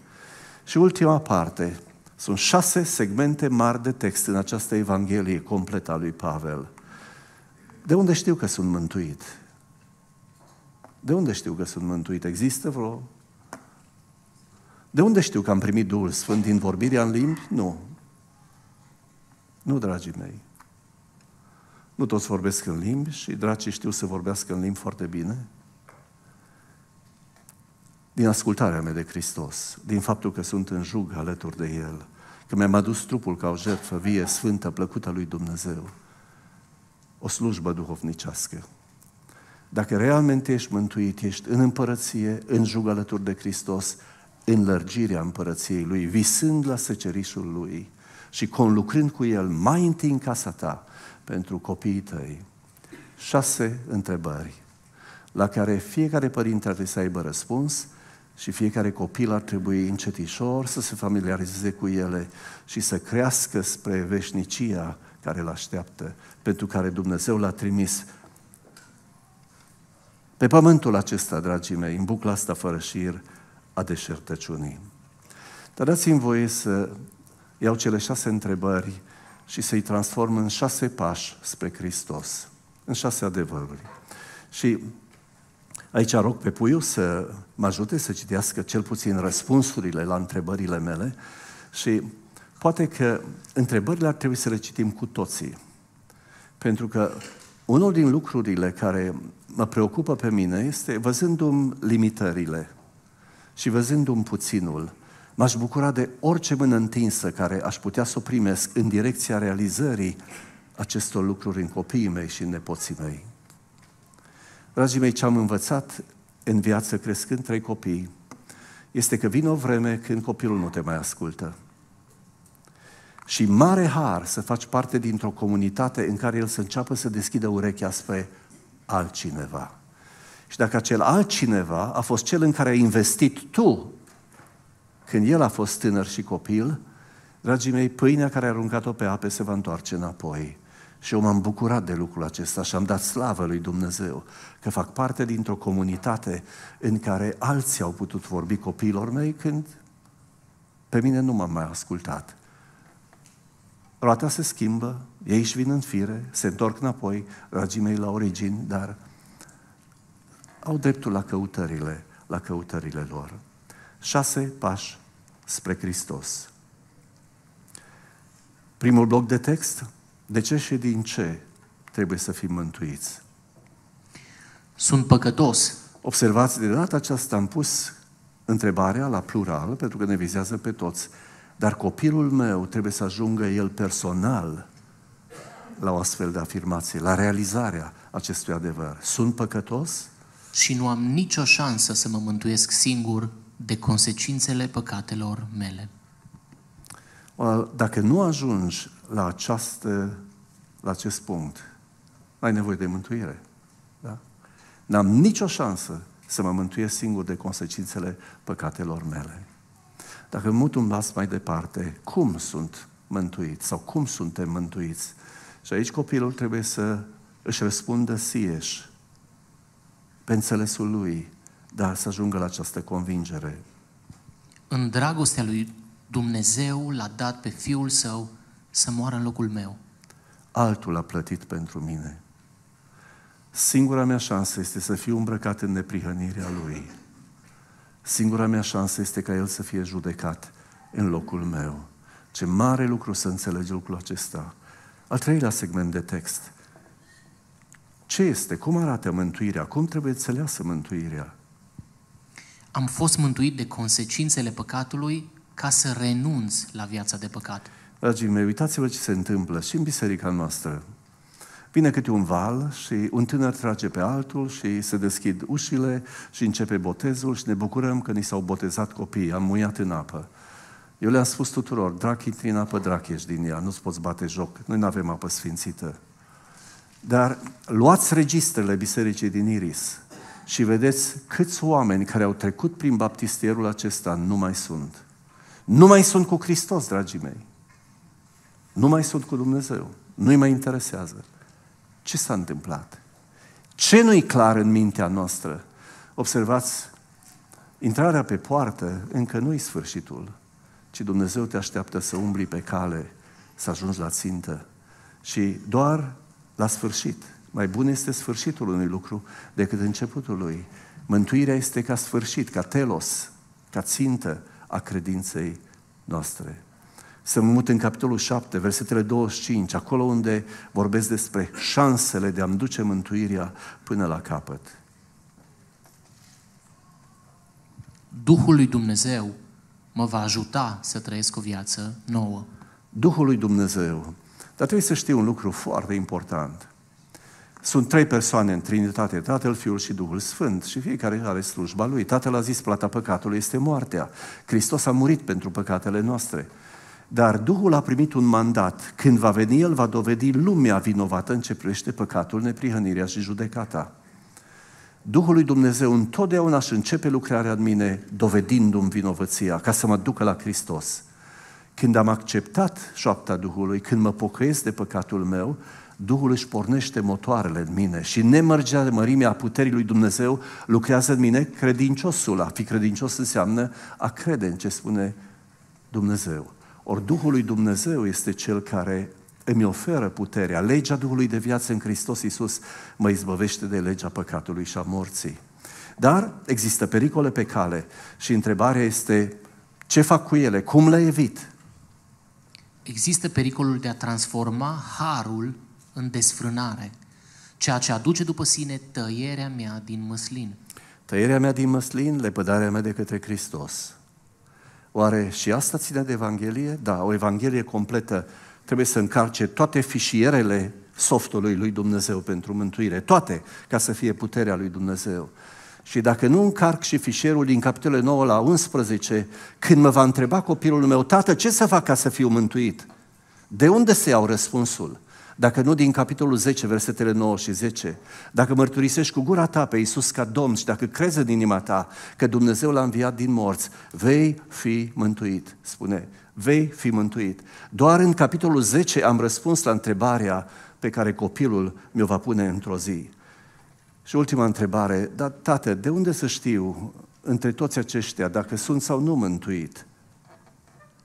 Și ultima parte, sunt șase segmente mari de text în această Evanghelie completă a lui Pavel. De unde știu că sunt mântuit? De unde știu că sunt mântuit? Există vreo de unde știu că am primit Duhul Sfânt din vorbirea în limbi? Nu. Nu, dragii mei. Nu toți vorbesc în limbi și dracii știu să vorbească în limbi foarte bine. Din ascultarea mea de Hristos, din faptul că sunt în jug alături de El, că mi-am adus trupul ca o jertfă vie, sfântă, plăcută lui Dumnezeu, o slujbă duhovnicească. Dacă realmente ești mântuit, ești în împărăție, în jug alături de Hristos, înlărgirea împărăției lui, visând la secerișul lui și conlucrând cu el mai întâi în casa ta pentru copiii tăi. Șase întrebări la care fiecare părinte ar trebui să aibă răspuns și fiecare copil ar trebui încetișor să se familiarizeze cu ele și să crească spre veșnicia care îl așteaptă, pentru care Dumnezeu l-a trimis pe pământul acesta, dragii mei, în bucla asta fără șir, a deșertăciunii. Dar dați-mi voie să iau cele șase întrebări și să-i transform în șase pași spre Hristos, în șase adevăruri. Și aici rog pe Puiu să mă ajute să citească cel puțin răspunsurile la întrebările mele și poate că întrebările ar trebui să le citim cu toții. Pentru că unul din lucrurile care mă preocupă pe mine este văzându-mi limitările și văzându-mi puținul, m-aș bucura de orice mână întinsă care aș putea să o primesc în direcția realizării acestor lucruri în copiii mei și în nepoții mei. Dragii mei, ce am învățat în viață crescând trei copii este că vine o vreme când copilul nu te mai ascultă. Și mare har să faci parte dintr-o comunitate în care el să înceapă să deschidă urechea spre altcineva. Și dacă acel altcineva a fost cel în care ai investit tu, când el a fost tânăr și copil, dragii mei, pâinea care a aruncat-o pe ape se va întoarce înapoi. Și eu m-am bucurat de lucrul acesta și am dat slavă lui Dumnezeu că fac parte dintr-o comunitate în care alții au putut vorbi copiilor mei când pe mine nu m-am mai ascultat. Roata se schimbă, ei își vin în fire, se întorc înapoi, dragii mei, la origini, dar au dreptul la căutările, la căutările lor. Șase pași spre Hristos. Primul bloc de text, de ce și din ce trebuie să fim mântuiți? Sunt păcătos. Observați, de data aceasta am pus întrebarea la plural, pentru că ne vizează pe toți, dar copilul meu trebuie să ajungă el personal la o astfel de afirmație, la realizarea acestui adevăr. Sunt păcătos? și nu am nicio șansă să mă mântuiesc singur de consecințele păcatelor mele. Ă, dacă nu ajungi la, această, la acest punct, ai nevoie de mântuire. Da? N-am nicio șansă să mă mântuiesc singur de consecințele păcatelor mele. Dacă mut un las mai departe, cum sunt mântuiți sau cum suntem mântuiți? Și aici copilul trebuie să își răspundă sieși pe înțelesul lui, dar să ajungă la această convingere. În dragostea lui Dumnezeu l-a dat pe Fiul Său să moară în locul meu. Altul a plătit pentru mine. Singura mea șansă este să fiu îmbrăcat în neprihănirea Lui. Singura mea șansă este ca El să fie judecat în locul meu. Ce mare lucru să înțelegi lucrul acesta. Al treilea segment de text – ce este? Cum arată mântuirea? Cum trebuie să leasă mântuirea? Am fost mântuit de consecințele păcatului ca să renunț la viața de păcat. Dragii mei, uitați-vă ce se întâmplă și în biserica noastră. Vine câte un val și un tânăr trage pe altul și se deschid ușile și începe botezul și ne bucurăm că ni s-au botezat copiii, am muiat în apă. Eu le-am spus tuturor, drag intri în apă, drag ești din ea, nu-ți poți bate joc, noi nu avem apă sfințită. Dar luați registrele Bisericii din Iris și vedeți câți oameni care au trecut prin baptistierul acesta nu mai sunt. Nu mai sunt cu Hristos, dragii mei. Nu mai sunt cu Dumnezeu. Nu-i mai interesează. Ce s-a întâmplat? Ce nu-i clar în mintea noastră? Observați, intrarea pe poartă încă nu-i sfârșitul, ci Dumnezeu te așteaptă să umbli pe cale, să ajungi la țintă. Și doar la sfârșit. Mai bun este sfârșitul unui lucru decât începutul lui. Mântuirea este ca sfârșit, ca telos, ca țintă a credinței noastre. Să mă mut în capitolul 7, versetele 25, acolo unde vorbesc despre șansele de a-mi duce mântuirea până la capăt. Duhul lui Dumnezeu mă va ajuta să trăiesc o viață nouă. Duhul lui Dumnezeu dar trebuie să știi un lucru foarte important. Sunt trei persoane în Trinitate, Tatăl, Fiul și Duhul Sfânt și fiecare are slujba Lui. Tatăl a zis, plata păcatului este moartea. Hristos a murit pentru păcatele noastre. Dar Duhul a primit un mandat. Când va veni, El va dovedi lumea vinovată în ce privește păcatul, neprihănirea și judecata. Duhul lui Dumnezeu întotdeauna își începe lucrarea în mine dovedindu-mi vinovăția, ca să mă ducă la Hristos. Când am acceptat șoapta Duhului, când mă pocăiesc de păcatul meu, Duhul își pornește motoarele în mine și nemărgea mărimea puterii lui Dumnezeu lucrează în mine credinciosul. A fi credincios înseamnă a crede în ce spune Dumnezeu. Ori Duhul lui Dumnezeu este cel care îmi oferă puterea. Legea Duhului de viață în Hristos Iisus mă izbăvește de legea păcatului și a morții. Dar există pericole pe cale și întrebarea este ce fac cu ele, cum le evit? există pericolul de a transforma harul în desfrânare, ceea ce aduce după sine tăierea mea din măslin. Tăierea mea din măslin, lepădarea mea de către Hristos. Oare și asta ține de Evanghelie? Da, o Evanghelie completă trebuie să încarce toate fișierele softului lui Dumnezeu pentru mântuire, toate, ca să fie puterea lui Dumnezeu. Și dacă nu încarc și fișierul din capitolul 9 la 11, când mă va întreba copilul meu, tată, ce să fac ca să fiu mântuit? De unde se iau răspunsul? Dacă nu din capitolul 10, versetele 9 și 10, dacă mărturisești cu gura ta pe Iisus ca Domn și dacă crezi în inima ta că Dumnezeu l-a înviat din morți, vei fi mântuit, spune, vei fi mântuit. Doar în capitolul 10 am răspuns la întrebarea pe care copilul mi-o va pune într-o zi. Și ultima întrebare, dar tată, de unde să știu între toți aceștia dacă sunt sau nu mântuit?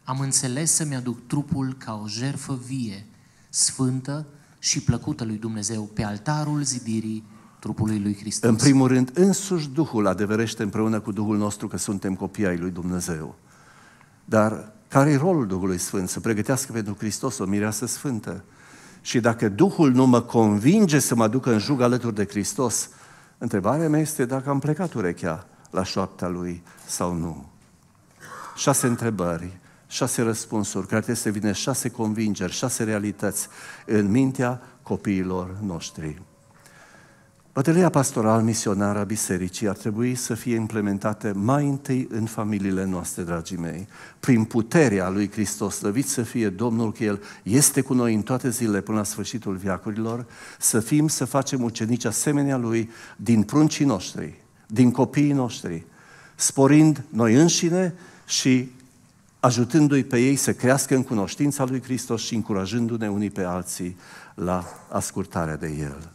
Am înțeles să-mi aduc trupul ca o jerfă vie, sfântă și plăcută lui Dumnezeu pe altarul zidirii trupului lui Hristos. În primul rând, însuși Duhul adeverește împreună cu Duhul nostru că suntem copii ai lui Dumnezeu. Dar care e rolul Duhului Sfânt? Să pregătească pentru Hristos o mireasă sfântă și dacă Duhul nu mă convinge să mă duc în jug alături de Hristos, întrebarea mea este dacă am plecat urechea la șoapta Lui sau nu. Șase întrebări, șase răspunsuri, care trebuie să vină șase convingeri, șase realități în mintea copiilor noștri. Bătălia pastoral misionară a bisericii ar trebui să fie implementată mai întâi în familiile noastre, dragii mei, prin puterea lui Hristos, slăvit să fie Domnul că El este cu noi în toate zilele până la sfârșitul viacurilor, să fim, să facem ucenici asemenea Lui din pruncii noștri, din copiii noștri, sporind noi înșine și ajutându-i pe ei să crească în cunoștința lui Hristos și încurajându-ne unii pe alții la ascultarea de El.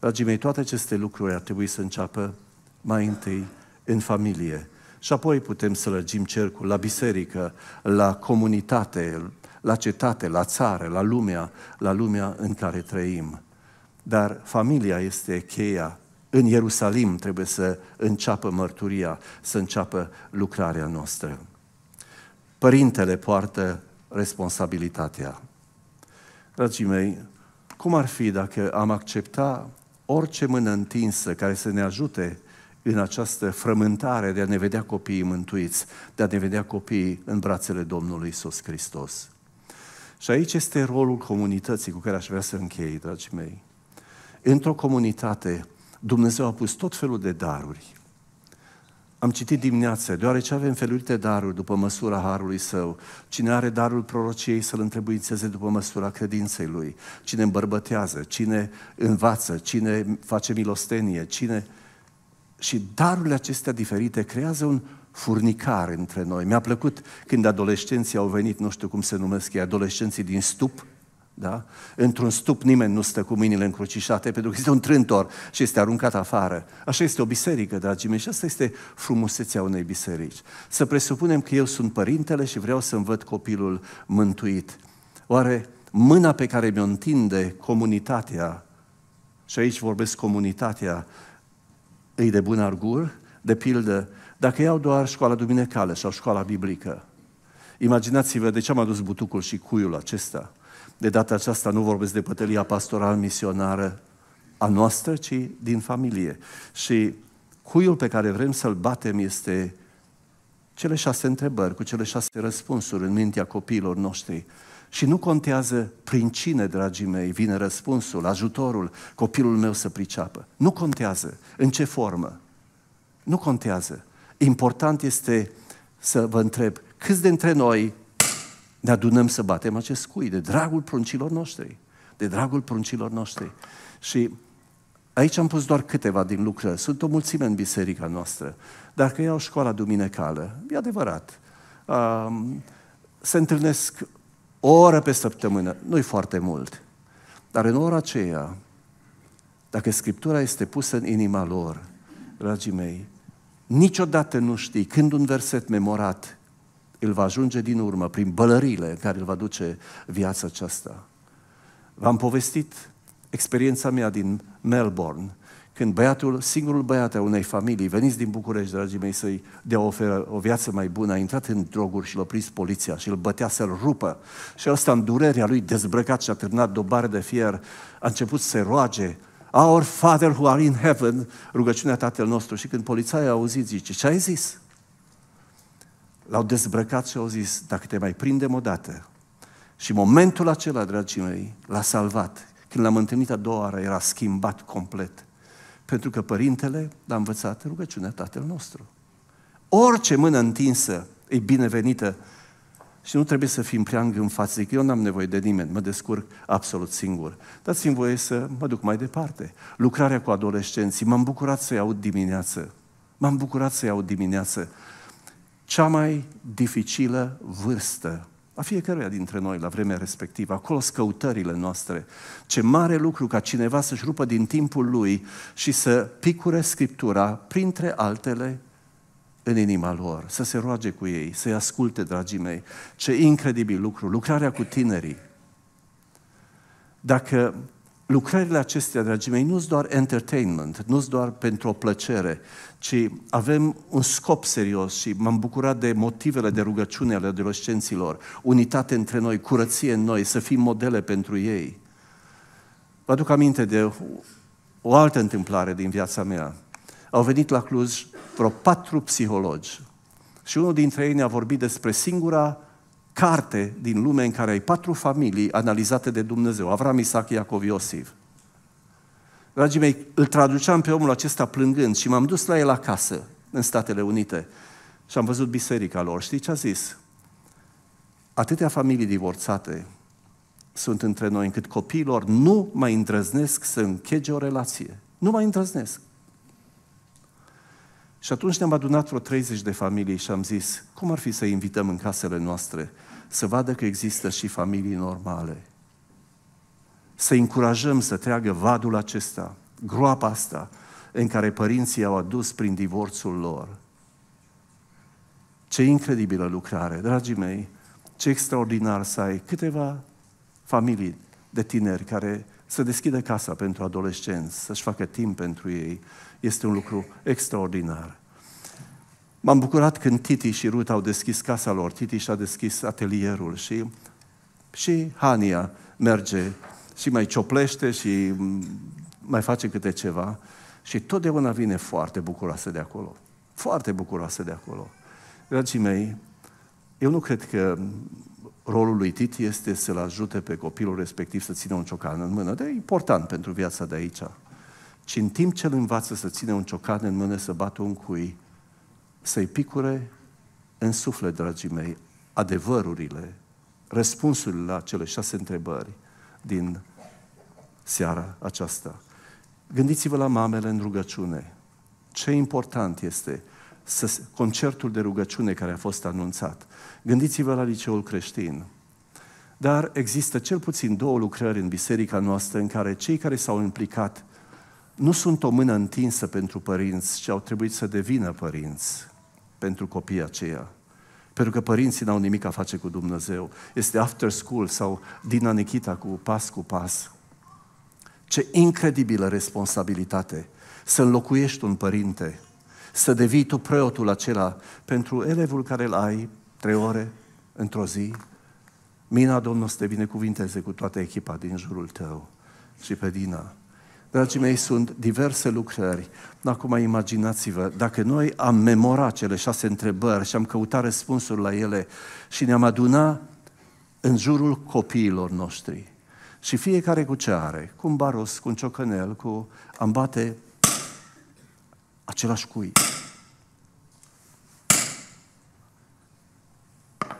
Dragii mei, toate aceste lucruri ar trebui să înceapă mai întâi în familie și apoi putem să lărgim cercul la biserică, la comunitate, la cetate, la țară, la lumea, la lumea în care trăim. Dar familia este cheia. În Ierusalim trebuie să înceapă mărturia, să înceapă lucrarea noastră. Părintele poartă responsabilitatea. Dragii mei, cum ar fi dacă am accepta orice mână întinsă care să ne ajute în această frământare de a ne vedea copiii mântuiți, de a ne vedea copiii în brațele Domnului Isus Hristos. Și aici este rolul comunității cu care aș vrea să închei, dragii mei. Într-o comunitate, Dumnezeu a pus tot felul de daruri, am citit dimineață, deoarece avem felurite daruri după măsura harului său. Cine are darul prorociei să-l întrebuințeze după măsura credinței lui. Cine îmbărbătează, cine învață, cine face milostenie, cine... Și darurile acestea diferite creează un furnicar între noi. Mi-a plăcut când adolescenții au venit, nu știu cum se numesc ei, adolescenții din stup, da? Într-un stup nimeni nu stă cu mâinile încrucișate pentru că este un trântor și este aruncat afară. Așa este o biserică, dragii mei, și asta este frumusețea unei biserici. Să presupunem că eu sunt părintele și vreau să-mi văd copilul mântuit. Oare mâna pe care mi-o întinde comunitatea, și aici vorbesc comunitatea, îi de bun argur? De pildă, dacă iau doar școala duminecală sau școala biblică, imaginați-vă de ce am adus butucul și cuiul acesta – de data aceasta nu vorbesc de pătălia pastoral-misionară a noastră, ci din familie. Și cuiul pe care vrem să-l batem este cele șase întrebări, cu cele șase răspunsuri în mintea copiilor noștri. Și nu contează prin cine, dragii mei, vine răspunsul, ajutorul, copilul meu să priceapă. Nu contează în ce formă. Nu contează. Important este să vă întreb, câți dintre noi ne adunăm să batem acest cui, de dragul pruncilor noștri. De dragul pruncilor noștri. Și aici am pus doar câteva din lucrări. Sunt o mulțime în biserica noastră. Dacă iau școala duminecală, e adevărat. Um, se întâlnesc o oră pe săptămână, nu-i foarte mult. Dar în ora aceea, dacă Scriptura este pusă în inima lor, dragii mei, niciodată nu știi când un verset memorat îl va ajunge din urmă prin bălările care îl va duce viața aceasta. V-am povestit experiența mea din Melbourne, când băiatul, singurul băiat al unei familii, veniți din București, dragii mei, să-i dea o, o viață mai bună, a intrat în droguri și l-a prins poliția și îl bătea să-l rupă. Și ăsta, în durerea lui, dezbrăcat și atârnat de o bară de fier, a început să se roage, Our Father who are in heaven, rugăciunea Tatăl nostru. Și când poliția a auzit, zice, ce ai zis? l-au dezbrăcat și au zis, dacă te mai prindem o dată. Și momentul acela, dragii mei, l-a salvat. Când l-am întâlnit a doua oară, era schimbat complet. Pentru că părintele l-a învățat rugăciunea tatăl nostru. Orice mână întinsă e binevenită și nu trebuie să fim prea îngânfați. Zic, eu n-am nevoie de nimeni, mă descurc absolut singur. Dați-mi voie să mă duc mai departe. Lucrarea cu adolescenții, m-am bucurat să-i aud dimineață. M-am bucurat să-i aud dimineață cea mai dificilă vârstă a fiecăruia dintre noi la vremea respectivă, acolo scăutările noastre. Ce mare lucru ca cineva să-și rupă din timpul lui și să picure Scriptura, printre altele, în inima lor, să se roage cu ei, să-i asculte, dragii mei. Ce incredibil lucru, lucrarea cu tinerii. Dacă lucrările acestea, dragii mei, nu sunt doar entertainment, nu sunt doar pentru o plăcere, ci avem un scop serios și m-am bucurat de motivele de rugăciune ale adolescenților, unitate între noi, curăție în noi, să fim modele pentru ei. Vă aduc aminte de o altă întâmplare din viața mea. Au venit la Cluj vreo patru psihologi și unul dintre ei ne-a vorbit despre singura carte din lume în care ai patru familii analizate de Dumnezeu, Avram, Isaac, Iacov, Iosif. Dragii mei, îl traduceam pe omul acesta plângând și m-am dus la el acasă, în Statele Unite, și am văzut biserica lor. Știi ce a zis? Atâtea familii divorțate sunt între noi încât copiilor nu mai îndrăznesc să închege o relație. Nu mai îndrăznesc. Și atunci ne-am adunat vreo 30 de familii și am zis, cum ar fi să invităm în casele noastre să vadă că există și familii normale. Să încurajăm să treagă vadul acesta, groapa asta, în care părinții au adus prin divorțul lor. Ce incredibilă lucrare, dragii mei, ce extraordinar să ai câteva familii de tineri care să deschidă casa pentru adolescenți, să-și facă timp pentru ei, este un lucru extraordinar. M-am bucurat când Titi și Ruth au deschis casa lor. Titi și-a deschis atelierul și, și Hania merge și mai cioplește și mm, mai face câte ceva. Și totdeauna vine foarte bucuroasă de acolo. Foarte bucuroasă de acolo. Dragii mei, eu nu cred că rolul lui Titi este să-l ajute pe copilul respectiv să țină un ciocan în mână. De e important pentru viața de aici. Ci în timp ce îl învață să țină un ciocan în mână, să bată un cui, să-i picure în suflet, dragii mei, adevărurile, răspunsurile la cele șase întrebări din seara aceasta. Gândiți-vă la mamele în rugăciune. Ce important este să, concertul de rugăciune care a fost anunțat. Gândiți-vă la liceul creștin. Dar există cel puțin două lucrări în biserica noastră în care cei care s-au implicat nu sunt o mână întinsă pentru părinți, ci au trebuit să devină părinți pentru copiii aceia. Pentru că părinții n-au nimic a face cu Dumnezeu. Este after school sau din anechita cu pas cu pas. Ce incredibilă responsabilitate să înlocuiești un părinte, să devii tu preotul acela pentru elevul care îl ai trei ore într-o zi. Mina Domnul să te binecuvinteze cu toată echipa din jurul tău și pe Dina. Dragii mei, sunt diverse lucrări. Acum imaginați-vă, dacă noi am memorat cele șase întrebări și am căutat răspunsuri la ele și ne-am adunat în jurul copiilor noștri și fiecare cu ce are, cu un baros, cu un ciocănel, cu ambate, același cui.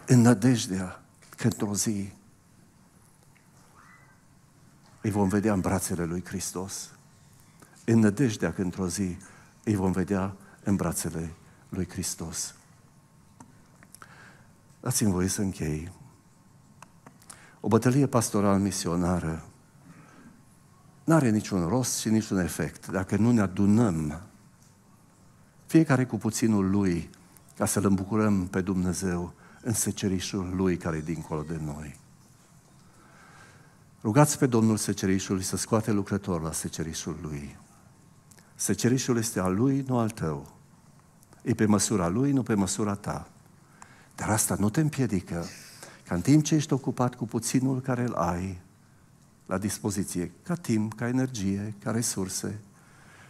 În nădejdea că într-o zi îi vom vedea în brațele lui Hristos. În nădejdea că într-o zi îi vom vedea în brațele lui Hristos. Dați-mi voie să închei. O bătălie pastoral-misionară nu are niciun rost și niciun efect dacă nu ne adunăm fiecare cu puținul lui ca să-L îmbucurăm pe Dumnezeu în secerișul lui care e dincolo de noi. Rugați pe Domnul secerișului să scoate lucrător la secerișul lui. Secerișul este al lui, nu al tău. E pe măsura lui, nu pe măsura ta. Dar asta nu te împiedică ca în timp ce ești ocupat cu puținul care îl ai la dispoziție, ca timp, ca energie, ca resurse,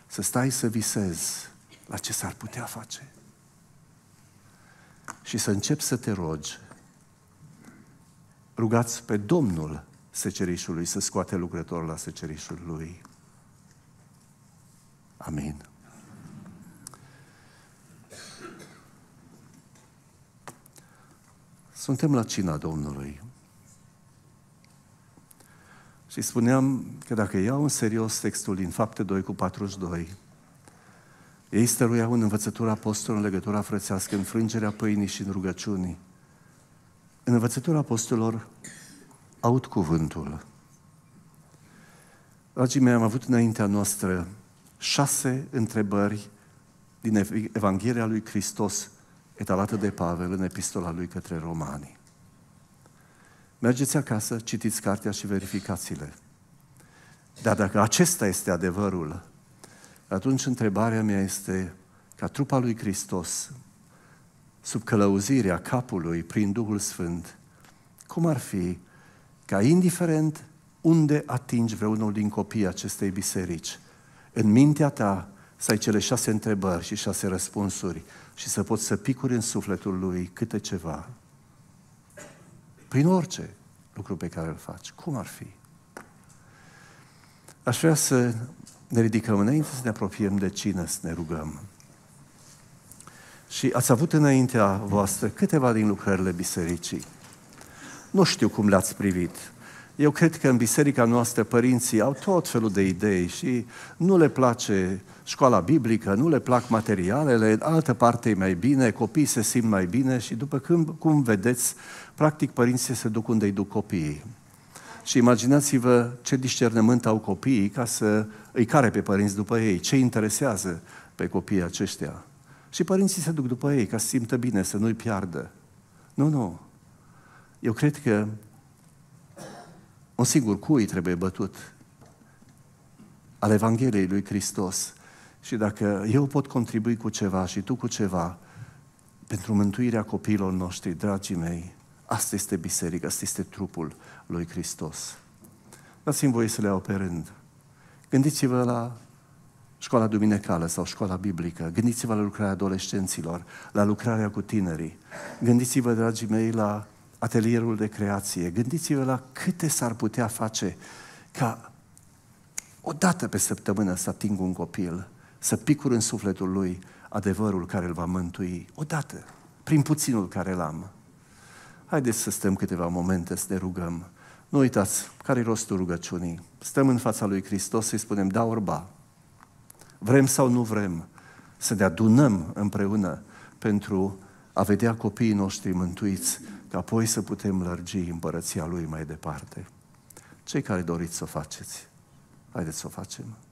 să stai să visezi la ce s-ar putea face. Și să începi să te rogi. Rugați pe Domnul secerișului, să scoate lucrătorul la secerișul lui. Amin. Suntem la cina Domnului. Și spuneam că dacă iau în serios textul din Fapte 2 cu 42, ei stăruiau în învățătura apostolului, în legătura frățească, în frângerea pâinii și în rugăciunii. În învățătura apostolilor aud cuvântul. Dragii mei, am avut înaintea noastră șase întrebări din Evanghelia lui Hristos etalată de Pavel în epistola lui către romani. Mergeți acasă, citiți cartea și verificați-le. Dar dacă acesta este adevărul, atunci întrebarea mea este ca trupa lui Hristos, sub călăuzirea capului prin Duhul Sfânt, cum ar fi ca indiferent unde atingi vreunul din copiii acestei biserici, în mintea ta să ai cele șase întrebări și șase răspunsuri și să poți să picuri în sufletul lui câte ceva. Prin orice lucru pe care îl faci. Cum ar fi? Aș vrea să ne ridicăm înainte să ne apropiem de cine să ne rugăm. Și ați avut înaintea voastră câteva din lucrările bisericii. Nu știu cum le-ați privit. Eu cred că în biserica noastră părinții au tot felul de idei și nu le place școala biblică, nu le plac materialele, în altă parte e mai bine, copiii se simt mai bine și după când, cum vedeți, practic părinții se duc unde îi duc copiii. Și imaginați-vă ce discernământ au copiii ca să îi care pe părinți după ei, ce interesează pe copiii aceștia. Și părinții se duc după ei ca să simtă bine, să nu-i piardă. Nu, nu, eu cred că un singur cui trebuie bătut al Evangheliei lui Hristos. Și dacă eu pot contribui cu ceva și tu cu ceva pentru mântuirea copiilor noștri, dragii mei, asta este biserica, asta este trupul lui Hristos. Dați-mi voie să le iau pe rând. Gândiți-vă la școala duminecală sau școala biblică, gândiți-vă la lucrarea adolescenților, la lucrarea cu tinerii, gândiți-vă, dragii mei, la atelierul de creație. Gândiți-vă la câte s-ar putea face ca o dată pe săptămână să ating un copil, să picur în sufletul lui adevărul care îl va mântui, dată, prin puținul care îl am. Haideți să stăm câteva momente, să ne rugăm. Nu uitați, care-i rostul rugăciunii? Stăm în fața lui Hristos să-i spunem, da orba. Vrem sau nu vrem să ne adunăm împreună pentru a vedea copiii noștri mântuiți ca apoi să putem lărgi împărăția Lui mai departe. Cei care doriți să o faceți, haideți să o facem.